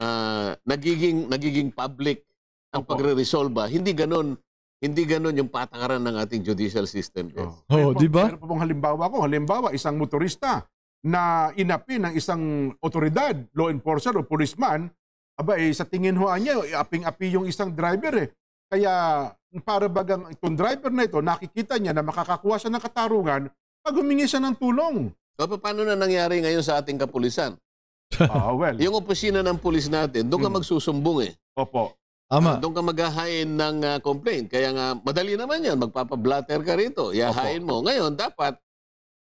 Uh, nagiging, nagiging public ang pagre-resolve. Hindi ganun hindi ganun yung patakaran ng ating judicial system. Yes. Oh, oh di ba? Meron pa pong halimbawa ko. Halimbawa, isang motorista na inapi ng isang otoridad, law enforcer o policeman Aba, eh, sa tingin ho niya, eh, aping-api yung isang driver eh. Kaya para bagang itong driver na ito, nakikita niya na makakakuha siya ng katarungan pag humingi siya ng tulong. So, paano na nangyari ngayon sa ating kapulisan? Ah, well. Yung opisina ng pulis natin, doon ka hmm. magsusumbong eh. Opo. Ama. Ah, doon ka maghahain ng uh, complaint. Kaya nga, madali naman yan. Magpapablatter ka rito. Yahain Opo. mo. Ngayon, dapat,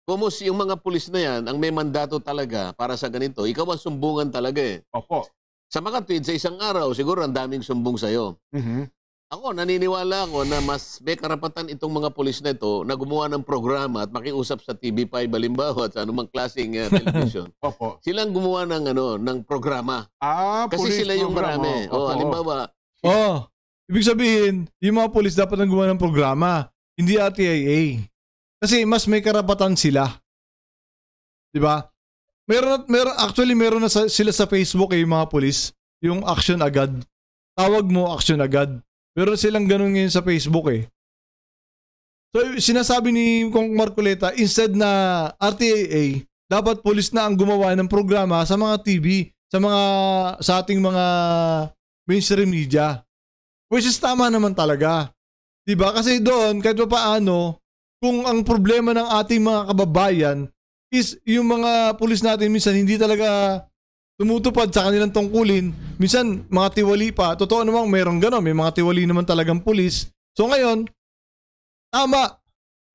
kumus yung mga pulis na yan, ang may mandato talaga para sa ganito. Ikaw ang sumbungan talaga eh. Opo. Sa makatwid, sa isang araw, siguro ang daming sumbong sa'yo. Mm-hmm. Ako, naniniwala ako na mas may karapatan itong mga polis na ito na gumawa ng programa at makiusap sa TV5 balimbawa at sa anumang klaseng uh, television. Opo. Silang gumawa ng ano, ng programa. Ah, Kasi sila yung programa. marami. Opo. Oh, halimbawa. Oh, ibig sabihin, yung mga polis dapat ang gumawa ng programa, hindi RTIA. Kasi mas may karapatan sila. 'Di ba? Meron at meron actually meron na sa, sila sa Facebook eh, yung mga pulis, yung action agad. Tawag mo action agad. Meron silang ganun ngayon sa Facebook eh. So sinasabi ni Kong Marcoleta, instead na RTAA, dapat pulis na ang gumawa ng programa sa mga TV, sa mga sa ating mga mainstream media. Which is tama naman talaga. 'Di ba? Kasi doon kahit pa paano, kung ang problema ng ating mga kababayan is yung mga pulis natin minsan hindi talaga tumutupad sa kanilang tungkulin. Minsan, mga tiwali pa. Totoo namang meron gano'n. May mga tiwali naman talagang pulis. So ngayon, tama,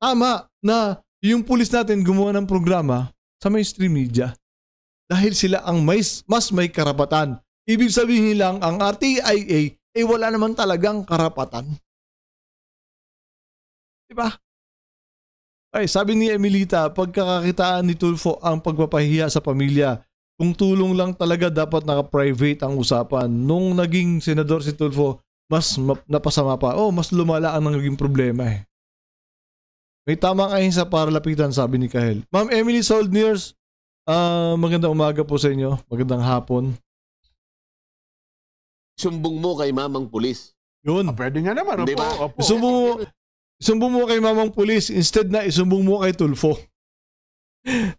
tama na yung pulis natin gumawa ng programa sa mainstream media. Dahil sila ang may, mas may karapatan. Ibig sabihin lang, ang RTIA, ay eh, wala naman talagang karapatan. Diba? Ay, sabi ni Emilita, pagkakakitaan ni Tulfo ang pagpapahiya sa pamilya. Kung tulong lang talaga dapat naka-private ang usapan. Nung naging senador si Tulfo, mas napasama pa. Oh, mas lumala ang naging problema eh. May tamang ahinsa para lapitan, sabi ni Kahel. Ma'am Emily Soldniers, uh, magandang umaga po sa inyo. Magandang hapon. Sumbong mo kay mamang pulis. Yun. Ah, pwede nga naman. Opo, diba? opo. Gusto mo, Isumbong mo kay mamang pulis instead na isumbong mo kay Tulfo.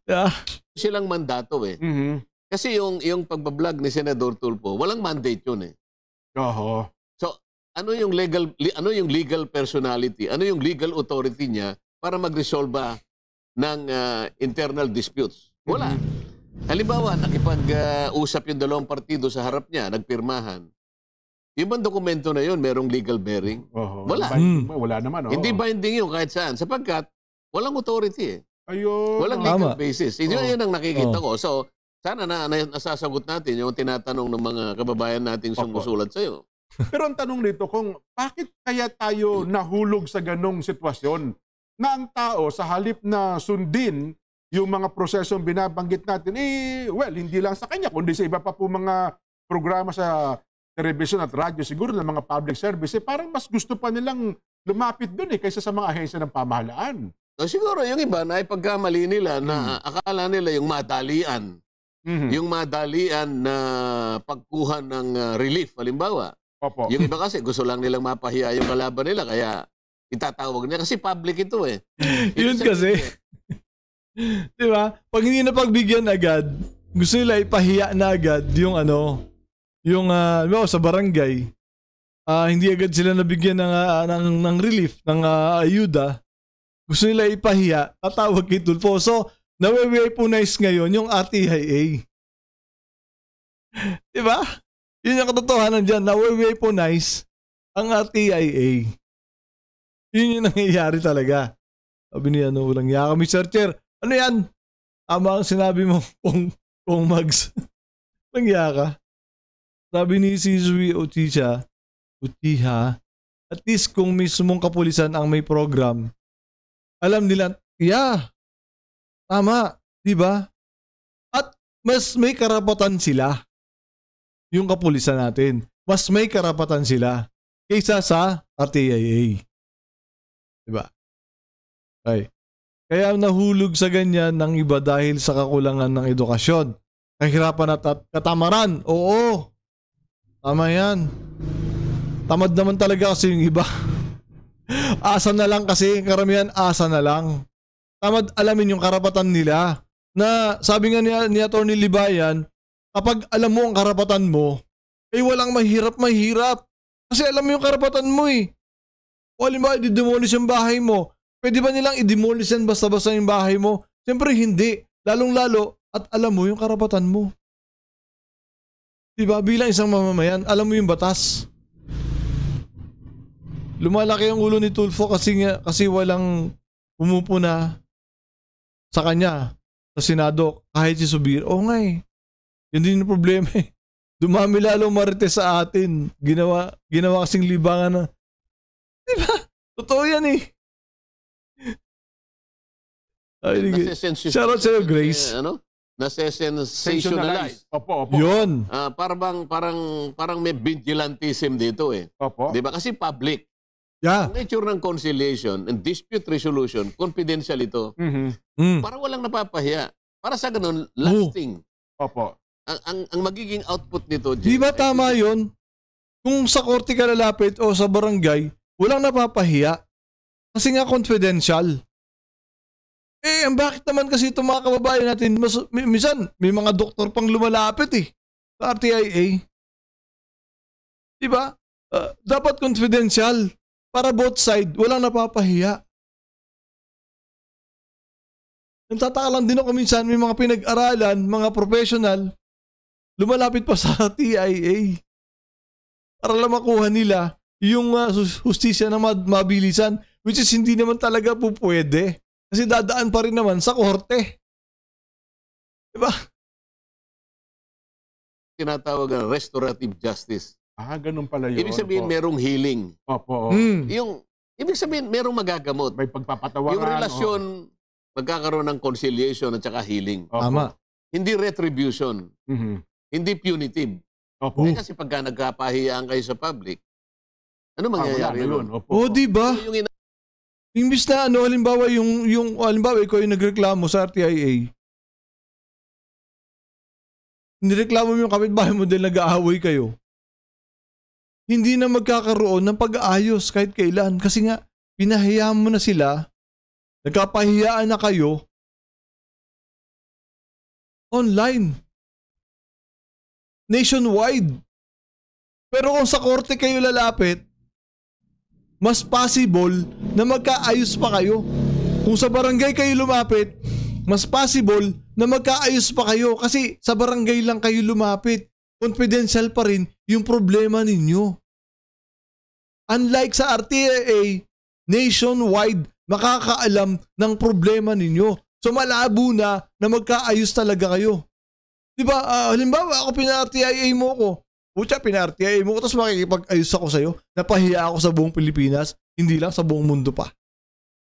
yeah. Silang mandato eh. Mm-hmm. Kasi yung yung pagbablog ni Senador Tulfo, walang mandate 'yun eh. Oho. So, ano yung legal ano yung legal personality? Ano yung legal authority niya para magresolba ng uh, internal disputes? Wala. Mm-hmm. Halimbawa, nakipag-usap ah, uh, yung dalawang partido sa harap niya, nagpirmahan. Yung bang dokumento na yun, merong legal bearing? Oho, wala. Binding, mm. Wala naman. Oh. Hindi binding yun kahit saan. Sapagkat, walang authority eh. Ayun. Walang legal Tama. basis. Hindi oh. yun ang nakikita oh. ko. So, sana na, na nasasagot natin yung tinatanong ng mga kababayan nating sumusulat sa iyo. Pero ang tanong dito, kung bakit kaya tayo nahulog sa ganong sitwasyon na ang tao sa halip na sundin yung mga prosesong binabanggit natin, eh, well, hindi lang sa kanya, kundi sa iba pa po mga programa sa television at radyo siguro ng mga public service, eh, parang mas gusto pa nilang lumapit doon eh, kaysa sa mga ahensya ng pamahalaan. So, siguro yung iba na ipagkamali nila na mm. akala nila yung madalian. Mm-hmm. Yung madalian na pagkuha ng ah, relief, halimbawa. Opo. Yung iba kasi gusto lang nilang mapahiya yung kalaban nila kaya itatawag niya kasi public ito eh. Yun kasi. 'Di ba? Pag hindi na pagbigyan agad, gusto nila ipahiya na agad yung ano, yung uh, ah, well, sa barangay, uh, hindi agad sila nabigyan ng, uh, ng, ng relief, ng uh, ayuda. Gusto nila ipahiya, tatawag kay Tulfo. So, nawe-weaponize ngayon yung RTIA. Di ba? Yun yung katotohanan dyan, nawe nice ang RTIA. Yun yung nangyayari talaga. Sabi niya, ano, walang iya kami, Sir Chair. Ano yan? Tama ang sinabi mo kung, kung mags. Nangya Sabi ni Shinzui Uchiha, Uchiha, at least kung mismong kapulisan ang may program, alam nila, yeah, tama, di ba? At mas may karapatan sila. Yung kapulisan natin, mas may karapatan sila kaysa sa RTIA. Di ba? Okay. Kaya nahulog sa ganyan ng iba dahil sa kakulangan ng edukasyon. Kahirapan at katamaran, oo, Tama yan. Tamad naman talaga kasi yung iba. asa na lang kasi, karamihan asa na lang. Tamad alamin yung karapatan nila. Na sabi nga ni, ni Atty. Libayan, kapag alam mo ang karapatan mo, eh walang mahirap mahirap. Kasi alam mo yung karapatan mo eh. O halimbawa, i-demolish yung bahay mo. Pwede ba nilang i-demolish yan basta-basta yung bahay mo? Siyempre hindi. Lalong-lalo at alam mo yung karapatan mo. Diba ba? Bilang isang mamamayan, alam mo yung batas. Lumalaki ang ulo ni Tulfo kasi, nga, kasi walang pumupuna sa kanya sa Senado kahit si Subir. Oo oh, nga eh. Yun din yung problema eh. Dumami lalo marite sa atin. Ginawa, ginawa kasing libangan na. Di diba? Totoo yan eh. Ay, Shoutout sa'yo, Grace. Eh, ano? na sensationalize. Opo, opo. Yun. Uh, parang, parang, parang may vigilantism dito eh. Opo. Di ba? Kasi public. Yeah. Ang nature ng conciliation and dispute resolution, confidential ito. Mm-hmm. Mm. Para walang napapahiya. Para sa ganun, lasting. Oh. Opo. Ang, ang, ang magiging output nito... Di ba tama ay, yun? Kung sa korte ka lalapit o sa barangay, walang napapahiya. Kasi nga confidential. Eh, bakit naman kasi itong mga kababayan natin, mas, minsan, may mga doktor pang lumalapit eh. Sa RTIA. Diba? Uh, ah, dapat confidential. Para both side, walang napapahiya. Nagtataka lang din ako minsan, may mga pinag-aralan, mga professional, lumalapit pa sa TIA. Para lang makuha nila yung uh, hustisya na mabilisan, which is hindi naman talaga po pwede. Kasi dadaan pa rin naman sa korte. Diba? Tinatawag na restorative justice. Ah, ganun pala yun. Ibig sabihin, po. merong healing. Opo. Oh. Yung, ibig sabihin, merong magagamot. May pagpapatawaran. Yung relasyon, oh. magkakaroon ng conciliation at saka healing. Opo. Tama. Hindi retribution. Mm-hmm. Hindi punitive. Opo. Eh, kasi pagka nagkapahiyaan kayo sa public, ano ah, mangyayari ah, yun? Opo. O, oh, diba? Yung Imbis na ano, halimbawa yung, yung halimbawa ikaw yung nagreklamo sa RTIA, nireklamo mo yung kapitbahay mo dahil nag-aaway kayo, hindi na magkakaroon ng pag-aayos kahit kailan. Kasi nga, pinahiyaan mo na sila, nagkapahiyaan na kayo, online, nationwide. Pero kung sa korte kayo lalapit, mas possible na magkaayos pa kayo. Kung sa barangay kayo lumapit, mas possible na magkaayos pa kayo kasi sa barangay lang kayo lumapit. Confidential pa rin yung problema ninyo. Unlike sa RTAA, nationwide makakaalam ng problema ninyo. So malabo na na magkaayos talaga kayo. Di ba? Uh, halimbawa, ako pina-RTIA mo ko. Pucha, pinartiay mo ko, tapos makikipag-ayos ako sa'yo. Napahiya ako sa buong Pilipinas, hindi lang sa buong mundo pa.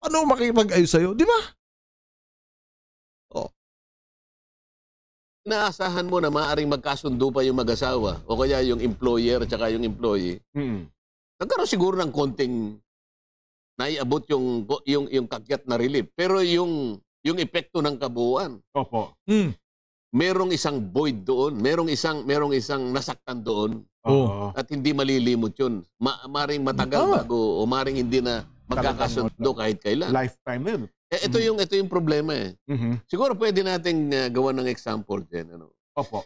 Ano makikipag-ayos sa'yo? Di ba? Oh. Naasahan mo na maaaring magkasundo pa yung mag-asawa o kaya yung employer at saka yung employee. Hmm. Nagkaroon siguro ng konting naiabot yung yung yung kagyat na relief pero yung yung epekto ng kabuuan. Opo. Mm merong isang void doon, merong isang merong isang nasaktan doon. Oo. Oh. At hindi malilimot 'yun. Ma maring matagal oh. bago o maring hindi na magkakasundo kahit kailan. Lifetime yun. Eh, ito mm-hmm. yung ito yung problema eh. Mm-hmm. Siguro pwede nating uh, ah, gawa ng example din ano. Opo.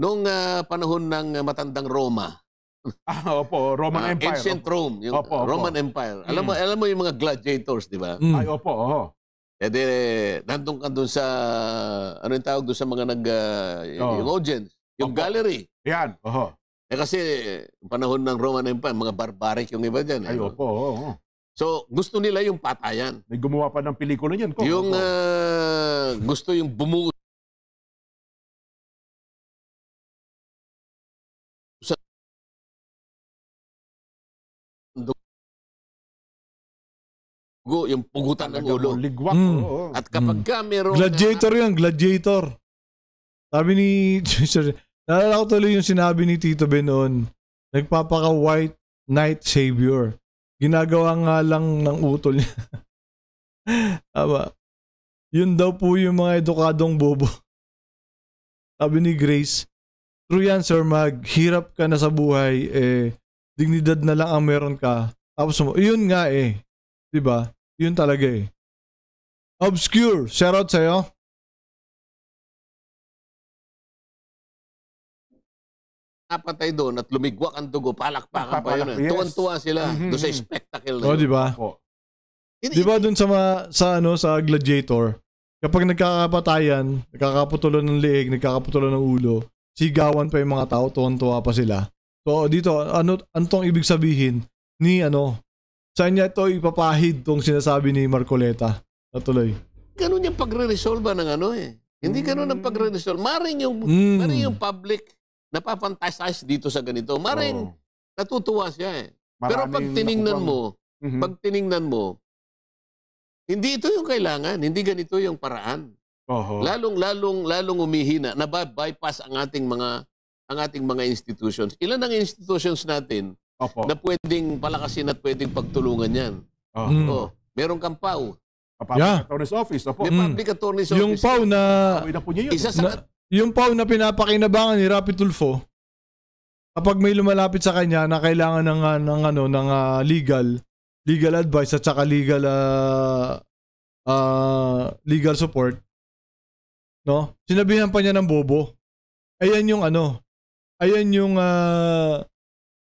Noong uh, ah, panahon ng matandang Roma. ah, opo, Roman uh, Empire. Ancient opo. Rome, yung opo, opo. Roman Empire. Alam mo mm. alam mo yung mga gladiators, di ba? Mm. Ay, opo, oo. E eh, di, eh, nandun ka dun sa, ano yung tawag dun sa mga nag, uh, oh. yung yung gallery. Yan, oho. Eh kasi, panahon ng Roman Empire, mga barbaric yung iba dyan. Eh, Ay, eh, opo, oo. So, gusto nila yung patayan. May gumawa pa ng pelikula niyan. Ko, yung uh, gusto yung bumuo dugo, yung pugutan ng ulo. Ligwak. Mm. At kapag ka meron... Gladiator na, yun, gladiator. Sabi ni... Naalala ko tuloy yung sinabi ni Tito Ben noon. Nagpapaka white knight savior. Ginagawa nga lang ng utol niya. Aba. Yun daw po yung mga edukadong bobo. Sabi ni Grace, True yan, Sir Mag. Hirap ka na sa buhay. Eh, dignidad na lang ang meron ka. Tapos mo, yun nga eh. 'di ba? Yun talaga eh. Obscure, shoutout sa'yo. napatay doon at lumigwak ang dugo, palakpakan pa yun. Eh. Yes. Tuwan-tuwa sila mm-hmm. doon sa mm-hmm. spectacle. Oh, di ba? Oh. Di ba doon sa, ma, sa, ano, sa gladiator, kapag nagkakapatayan, nagkakaputulan ng leeg, nagkakaputulan ng ulo, sigawan pa yung mga tao, tuwan-tuwa pa sila. So dito, ano, antong ibig sabihin ni ano Saan niya ito ipapahid tong sinasabi ni Marcoleta? Natuloy. Ganun yung pagre-resolve ng ano eh. Hindi ganun ang mm. pagre-resolve. Maring yung, mm. maring yung public napapantasize dito sa ganito. Maring oh. natutuwa siya eh. Maraming Pero pag tiningnan nakupang... mo, mm-hmm. pag tiningnan mo, hindi ito yung kailangan, hindi ganito yung paraan. Oho. Lalong lalong lalong umihina, Nabab-bypass ang ating mga ang ating mga institutions. Ilan ang institutions natin Opo. na pwedeng palakasin at pwedeng pagtulungan yan. Oh. Mm. Oh, meron kang PAW. Public yeah. Attorney's Office. Opo. May hmm. public mm. Attorney's Office. Yung PAW na... Away na po yun. Isa sa... Na, yung PAW na pinapakinabangan ni Rapid Tulfo, kapag may lumalapit sa kanya na kailangan ng, ng, ah, ng ano, ng uh, legal, legal advice at saka legal uh, uh, legal support, no? Sinabihan pa niya ng bobo. Ayan yung ano, ayan yung uh,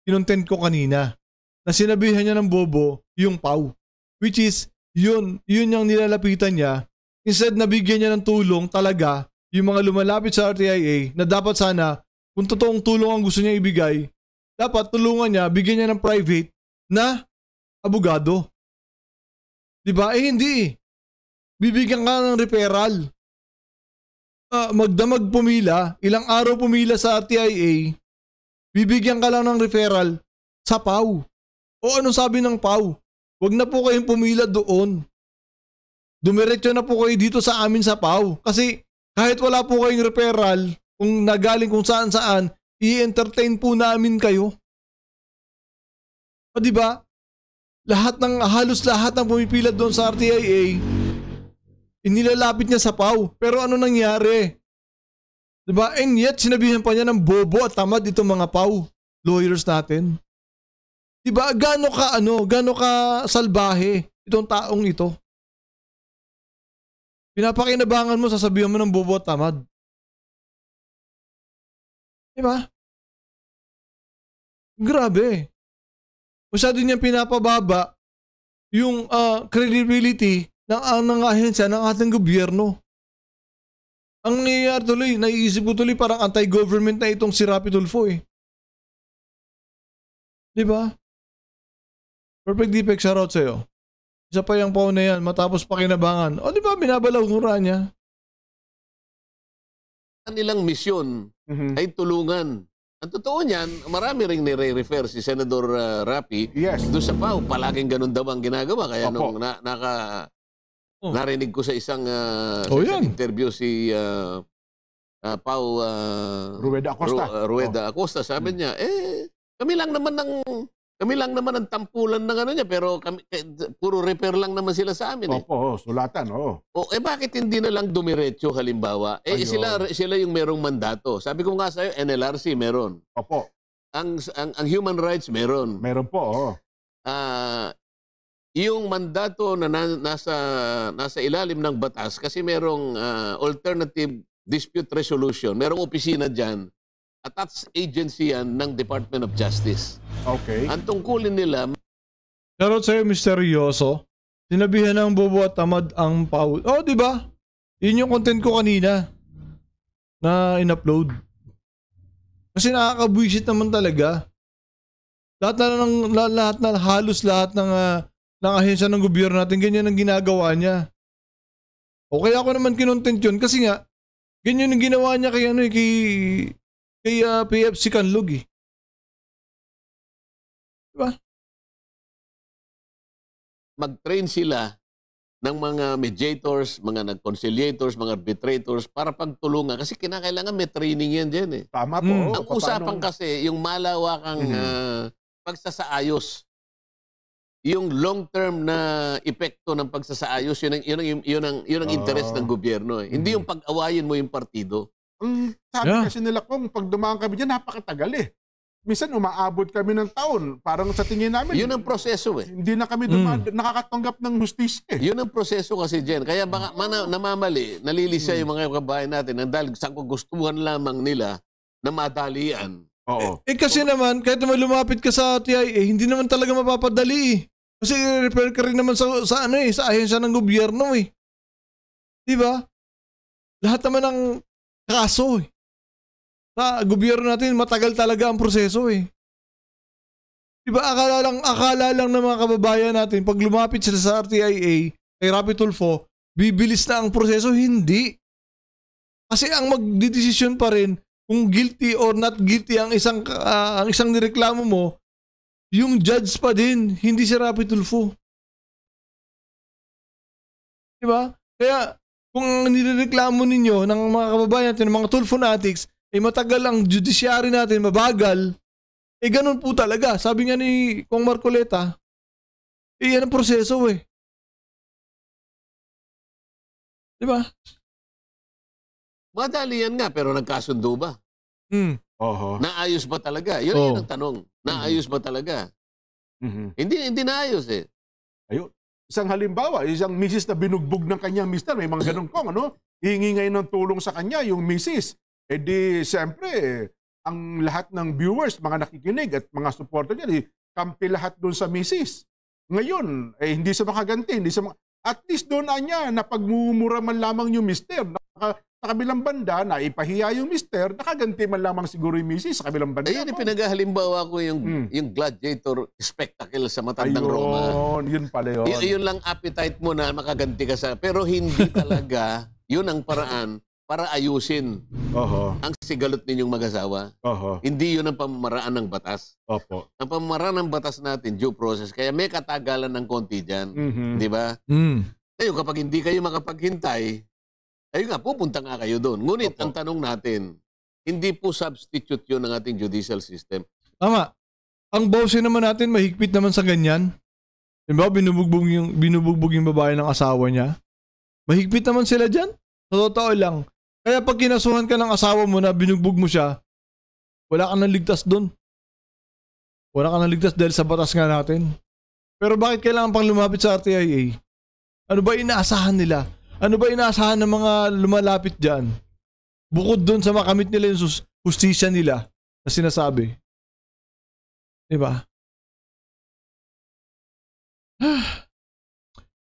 kinontent ko kanina na sinabihan niya ng bobo yung pau. Which is, yun, yun yung nilalapitan niya. Instead, nabigyan niya ng tulong talaga yung mga lumalapit sa RTIA na dapat sana, kung totoong tulong ang gusto niya ibigay, dapat tulungan niya, bigyan niya ng private na abogado. Di ba? Eh hindi. Bibigyan ka ng referral. Uh, magdamag pumila, ilang araw pumila sa RTIA, Bibigyan ka lang ng referral sa PAW. O ano sabi ng PAW? Huwag na po kayong pumila doon. Dumiretso na po kayo dito sa amin sa PAW. Kasi kahit wala po kayong referral, kung nagaling kung saan saan, i-entertain po namin kayo. O ba? Lahat ng, halos lahat ng pumipila doon sa RTIA, inilalapit niya sa PAW. Pero ano nangyari? 'Di ba? And yet sinabihan pa niya ng bobo at tamad dito mga pau, lawyers natin. 'Di ba? Gaano ka ano, gaano ka salbahe itong taong ito. Pinapakinabangan mo, sasabihan mo ng bobo at tamad. Di ba? Grabe. Masyado niyang pinapababa yung uh, credibility ng, ah, ng ahensya ng ating gobyerno. Ang nangyayari tuloy, naiisip ko tuloy parang anti-government na itong si Rapi Tulfo eh. Di ba? Perfect defect shoutout sa'yo. Isa pa yung pauna yan, matapos pa kinabangan. O di ba, binabalaw ko niya. Kanilang misyon mm-hmm. ay tulungan ang totoo niyan, marami ring nire-refer si Senator uh, ah, Rapi yes. doon sa PAO. Palaging ganun daw ang ginagawa. Kaya Opo. nung na, naka, Oh. Narinig ko sa isang, uh, oh, sa isang interview si uh, ah, uh, ah, Pau uh, Rueda Acosta. Ru, uh, Rueda oh. Acosta sabi hmm. niya, eh kami lang naman ng kami lang naman ang tampulan ng ano niya pero kami eh, puro repair lang naman sila sa amin eh. Opo, oh, sulatan oh. O oh, eh bakit hindi na lang dumiretso halimbawa? Eh, eh Ayun. sila sila yung merong mandato. Sabi ko nga sa iyo NLRC meron. Opo. Ang, ang ang human rights meron. Meron po oh. Ah, uh, iyong mandato na, nasa nasa ilalim ng batas kasi merong uh, alternative dispute resolution. Merong opisina diyan. Attached agency yan ng Department of Justice. Okay. Ang tungkulin nila Pero sa'yo, misteryoso. Sinabihan ng bobo at tamad ang Paul. Oh, di ba? Yun yung content ko kanina na in-upload. Kasi nakakabwisit naman talaga. Lahat na ng lahat na halos lahat ng uh, ng ahensya ng gobyerno natin, ganyan ang ginagawa niya. O kaya ako naman kinontent yun kasi nga, ganyan ang ginawa niya kay, ano, eh, kay, kay uh, ah, PFC Kanlog eh. Diba? Mag-train sila ng mga mediators, mga nag-conciliators, mga arbitrators para pagtulungan. Kasi kinakailangan may training yan dyan eh. Tama po. Mm. Ang usapan kasi, yung malawakang mm uh, pagsasaayos yung long-term na epekto ng pagsasaayos, yun ang, yun ang, yun ang, yun ang interest ng ah. gobyerno. Eh. Hindi mm-hmm. yung pag-awayin mo yung partido. Ang mm, sabi yeah. kasi nila kung pag dumaan kami diyan napakatagal eh. Minsan umaabot kami ng taon. Parang sa tingin namin. Yun ang proseso eh. Hindi na kami duma- mm. nakakatanggap ng justice eh. Yun ang proseso kasi Jen. Kaya baka mm. mana, namamali, nalilisya mm. yung mga kababayan natin ang dahil sa gustuhan lamang nila na madalian. Oo. Eh, eh kasi naman, kahit naman lumapit ka sa TIA, eh, hindi naman talaga mapapadali eh. Kasi refer ka rin naman sa, sa ano eh, sa ahensya ng gobyerno eh. Di ba? Lahat naman ng kaso eh. Sa gobyerno natin, matagal talaga ang proseso eh. Di ba, akala lang, akala lang ng mga kababayan natin, pag lumapit sila sa RTIA, kay Rapid Tulfo, bibilis na ang proseso, hindi. Kasi ang magdidesisyon pa rin kung guilty or not guilty ang isang uh, ang isang nireklamo mo yung judge pa din, hindi si Rapi Tulfo. Diba? Kaya, kung nireklamo ninyo ng mga kababayan natin, ng mga Tulfo Natics, eh matagal ang judiciary natin, mabagal, eh ganun po talaga. Sabi nga ni Kong Marcoleta, eh yan ang proseso eh. Diba? Madali yan nga, pero nagkasundo ba? Hmm. Uh-huh. Naayos ba talaga? Yun, oh. ang tanong. Mm-hmm. Naayos mm-hmm. ba talaga? Mm-hmm. Hindi, hindi naayos eh. Ayun. Isang halimbawa, isang misis na binugbog ng kanya mister, may mga ganun kong ano, hihingi ngayon ng tulong sa kanya yung misis. Eh di, siyempre, eh, ang lahat ng viewers, mga nakikinig at mga supporter niya, eh, kampi lahat doon sa misis. Ngayon, eh, hindi sa makaganti, hindi sa mga... At least doon na ah, niya, napagmumura man lamang yung mister. Naka, sa kabilang banda, na ipahiya yung mister, nakaganti man lamang siguro yung misis sa kabilang banda. Ayun, pinaghalimbawa ko yung, mm. yung gladiator spectacle sa matandang Ayun, Roma. yun pala yun. Y- yun lang appetite mo na makaganti ka sa... Pero hindi talaga yun ang paraan para ayusin Oho. ang sigalot ninyong mag-asawa. Oho. Hindi yun ang pamamaraan ng batas. Opo. Ang pamamaraan ng batas natin, due process. Kaya may katagalan ng konti dyan. Mm-hmm. Di ba? Mm. Ngayon, kapag hindi kayo makapaghintay, Ayun nga, pupunta nga kayo doon. Ngunit Opo. ang tanong natin, hindi po substitute yun ng ating judicial system. Tama. Ang bose naman natin, mahigpit naman sa ganyan. Diba, binubugbog yung, binubugbog yung babae ng asawa niya. Mahigpit naman sila dyan. Sa totoo lang. Kaya pag kinasuhan ka ng asawa mo na binugbog mo siya, wala ka nang ligtas doon. Wala ka nang ligtas dahil sa batas nga natin. Pero bakit kailangan pang lumapit sa RTIA? Ano ba inaasahan nila? Ano ba inaasahan ng mga lumalapit dyan? Bukod doon sa makamit nila yung justisya nila na sinasabi. Di ba?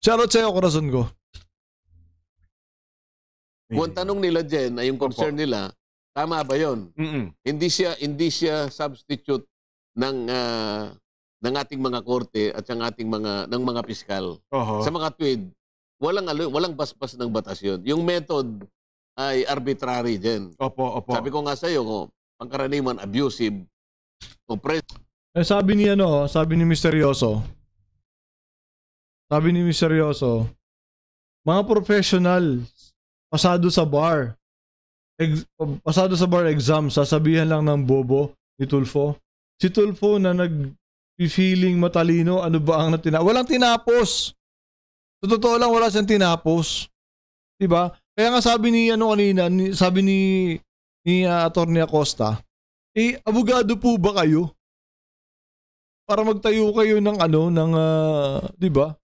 Shoutout sa'yo, korason ko. Kung tanong nila Jen, ay yung concern Opo. nila, tama ba yun? Mm-mm. Hindi siya hindi siya substitute ng uh, ng ating mga korte at ng ating mga ng mga piskal. Oho. Sa mga tweed, walang alo, walang basbas ng batas 'yon. Yung method ay arbitrary din. Opo, opo. Sabi ko nga sa iyo, oh, pangkaraniwan abusive. Compress. Eh, sabi ni ano, sabi ni Misterioso. Sabi ni Misterioso, mga professional pasado sa bar. Ex- pasado sa bar exam, sasabihan lang ng bobo ni Tulfo. Si Tulfo na nag feeling matalino, ano ba ang natina? Walang tinapos. Sa totoo lang, wala siyang tinapos. Di ba? Kaya nga sabi ni, ano kanina, ni, sabi ni, ni uh, Atty. Acosta, eh, abogado po ba kayo? Para magtayo kayo ng ano, ng, uh, di ba?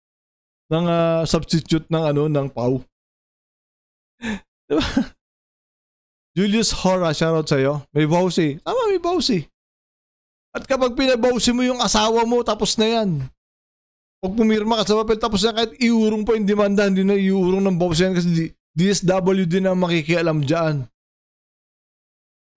Ng uh, substitute ng ano, ng PAW. di Julius Hora, shoutout sa'yo. May bawsi. Tama, may bawsi. At kapag pinabawsi mo yung asawa mo, tapos na yan. Pag pumirma ka sa papel, tapos na kahit iurong pa yung demanda, hindi na iurong ng boss yan kasi din ang makikialam dyan.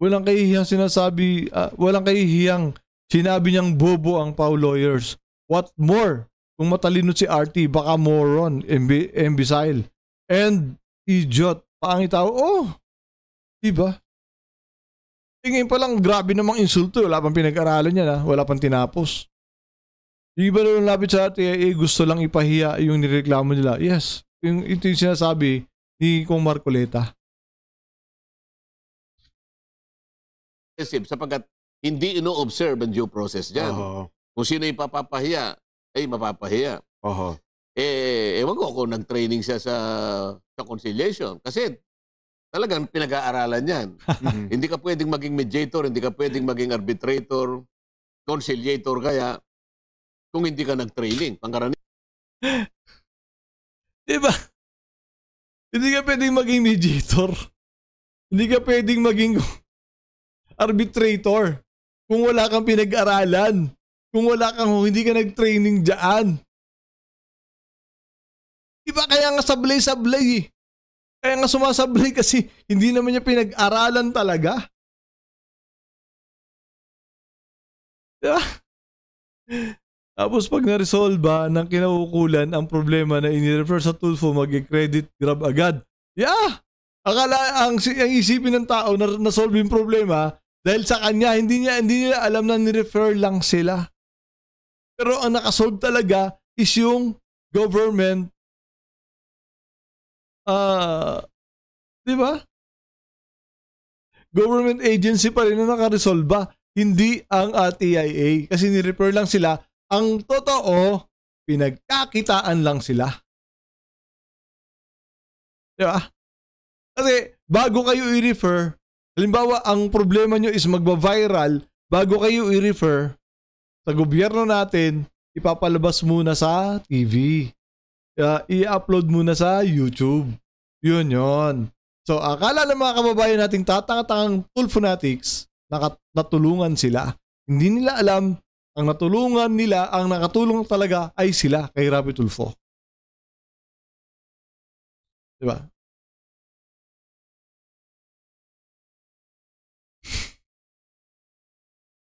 Walang kahihiyang sinasabi, uh, walang kahihiyang sinabi niyang bobo ang Pau Lawyers. What more? Kung matalino si RT, baka moron, imbi- imbecile, and idiot. Pangitaw, tao, oh, diba? Tingin eh, pa lang, grabe namang insulto. Wala pang pinag-aralan niya na. Ah. Wala pang tinapos. Yung iba na lapit sa atin, eh, eh, gusto lang ipahiya yung nireklamo nila. Yes, yung, ito yung sinasabi ni Kong Marcoleta. Sapagkat hindi ino-observe ang due process dyan. Uh-huh. Kung sino yung papapahiya, ay mapapahiya. Uh-huh. Eh, ewan ko kung nag-training siya sa, sa conciliation. Kasi talagang pinag-aaralan yan. hindi ka pwedeng maging mediator, hindi ka pwedeng maging arbitrator, conciliator kaya kung hindi ka nag-training. Pangkarani. Di ba? Hindi ka pwedeng maging mediator. Hindi ka pwedeng maging arbitrator. Kung wala kang pinag-aralan. Kung wala kang, kung hindi ka nag-training dyan. Di ba kaya nga sablay-sablay eh. Kaya nga sumasablay kasi hindi naman niya pinag-aralan talaga. Di ba? Tapos pag na-resolva ng kinaukulan ang problema na inirefer sa Tulfo, mag-credit grab agad. Yeah! Akala ang, ang isipin ng tao na na-solve yung problema dahil sa kanya, hindi niya hindi niya alam na ni-refer lang sila. Pero ang nakasolve talaga is yung government ah uh, 'di ba? Government agency pa rin na nakaresolba, hindi ang TIA kasi ni-refer lang sila ang totoo, pinagkakitaan lang sila. Di ba? Kasi bago kayo i-refer, halimbawa ang problema nyo is magba-viral, bago kayo i-refer sa gobyerno natin, ipapalabas muna sa TV. Uh, i-upload muna sa YouTube. Yun yon. So akala ng mga kababayan nating tatanga-tangang tulfonatics, natulungan sila. Hindi nila alam ang natulungan nila, ang nakatulong talaga ay sila kay Rabbi Tulfo. Diba?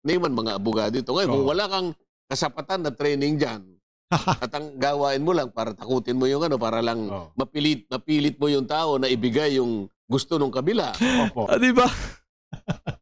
Hindi man mga abogado ito. Ngayon, oh. kung wala kang kasapatan na training dyan, at ang gawain mo lang para takutin mo yung ano, para lang oh. mapilit, mapilit mo yung tao na ibigay yung gusto ng kabila. Opo. Ah, di ba?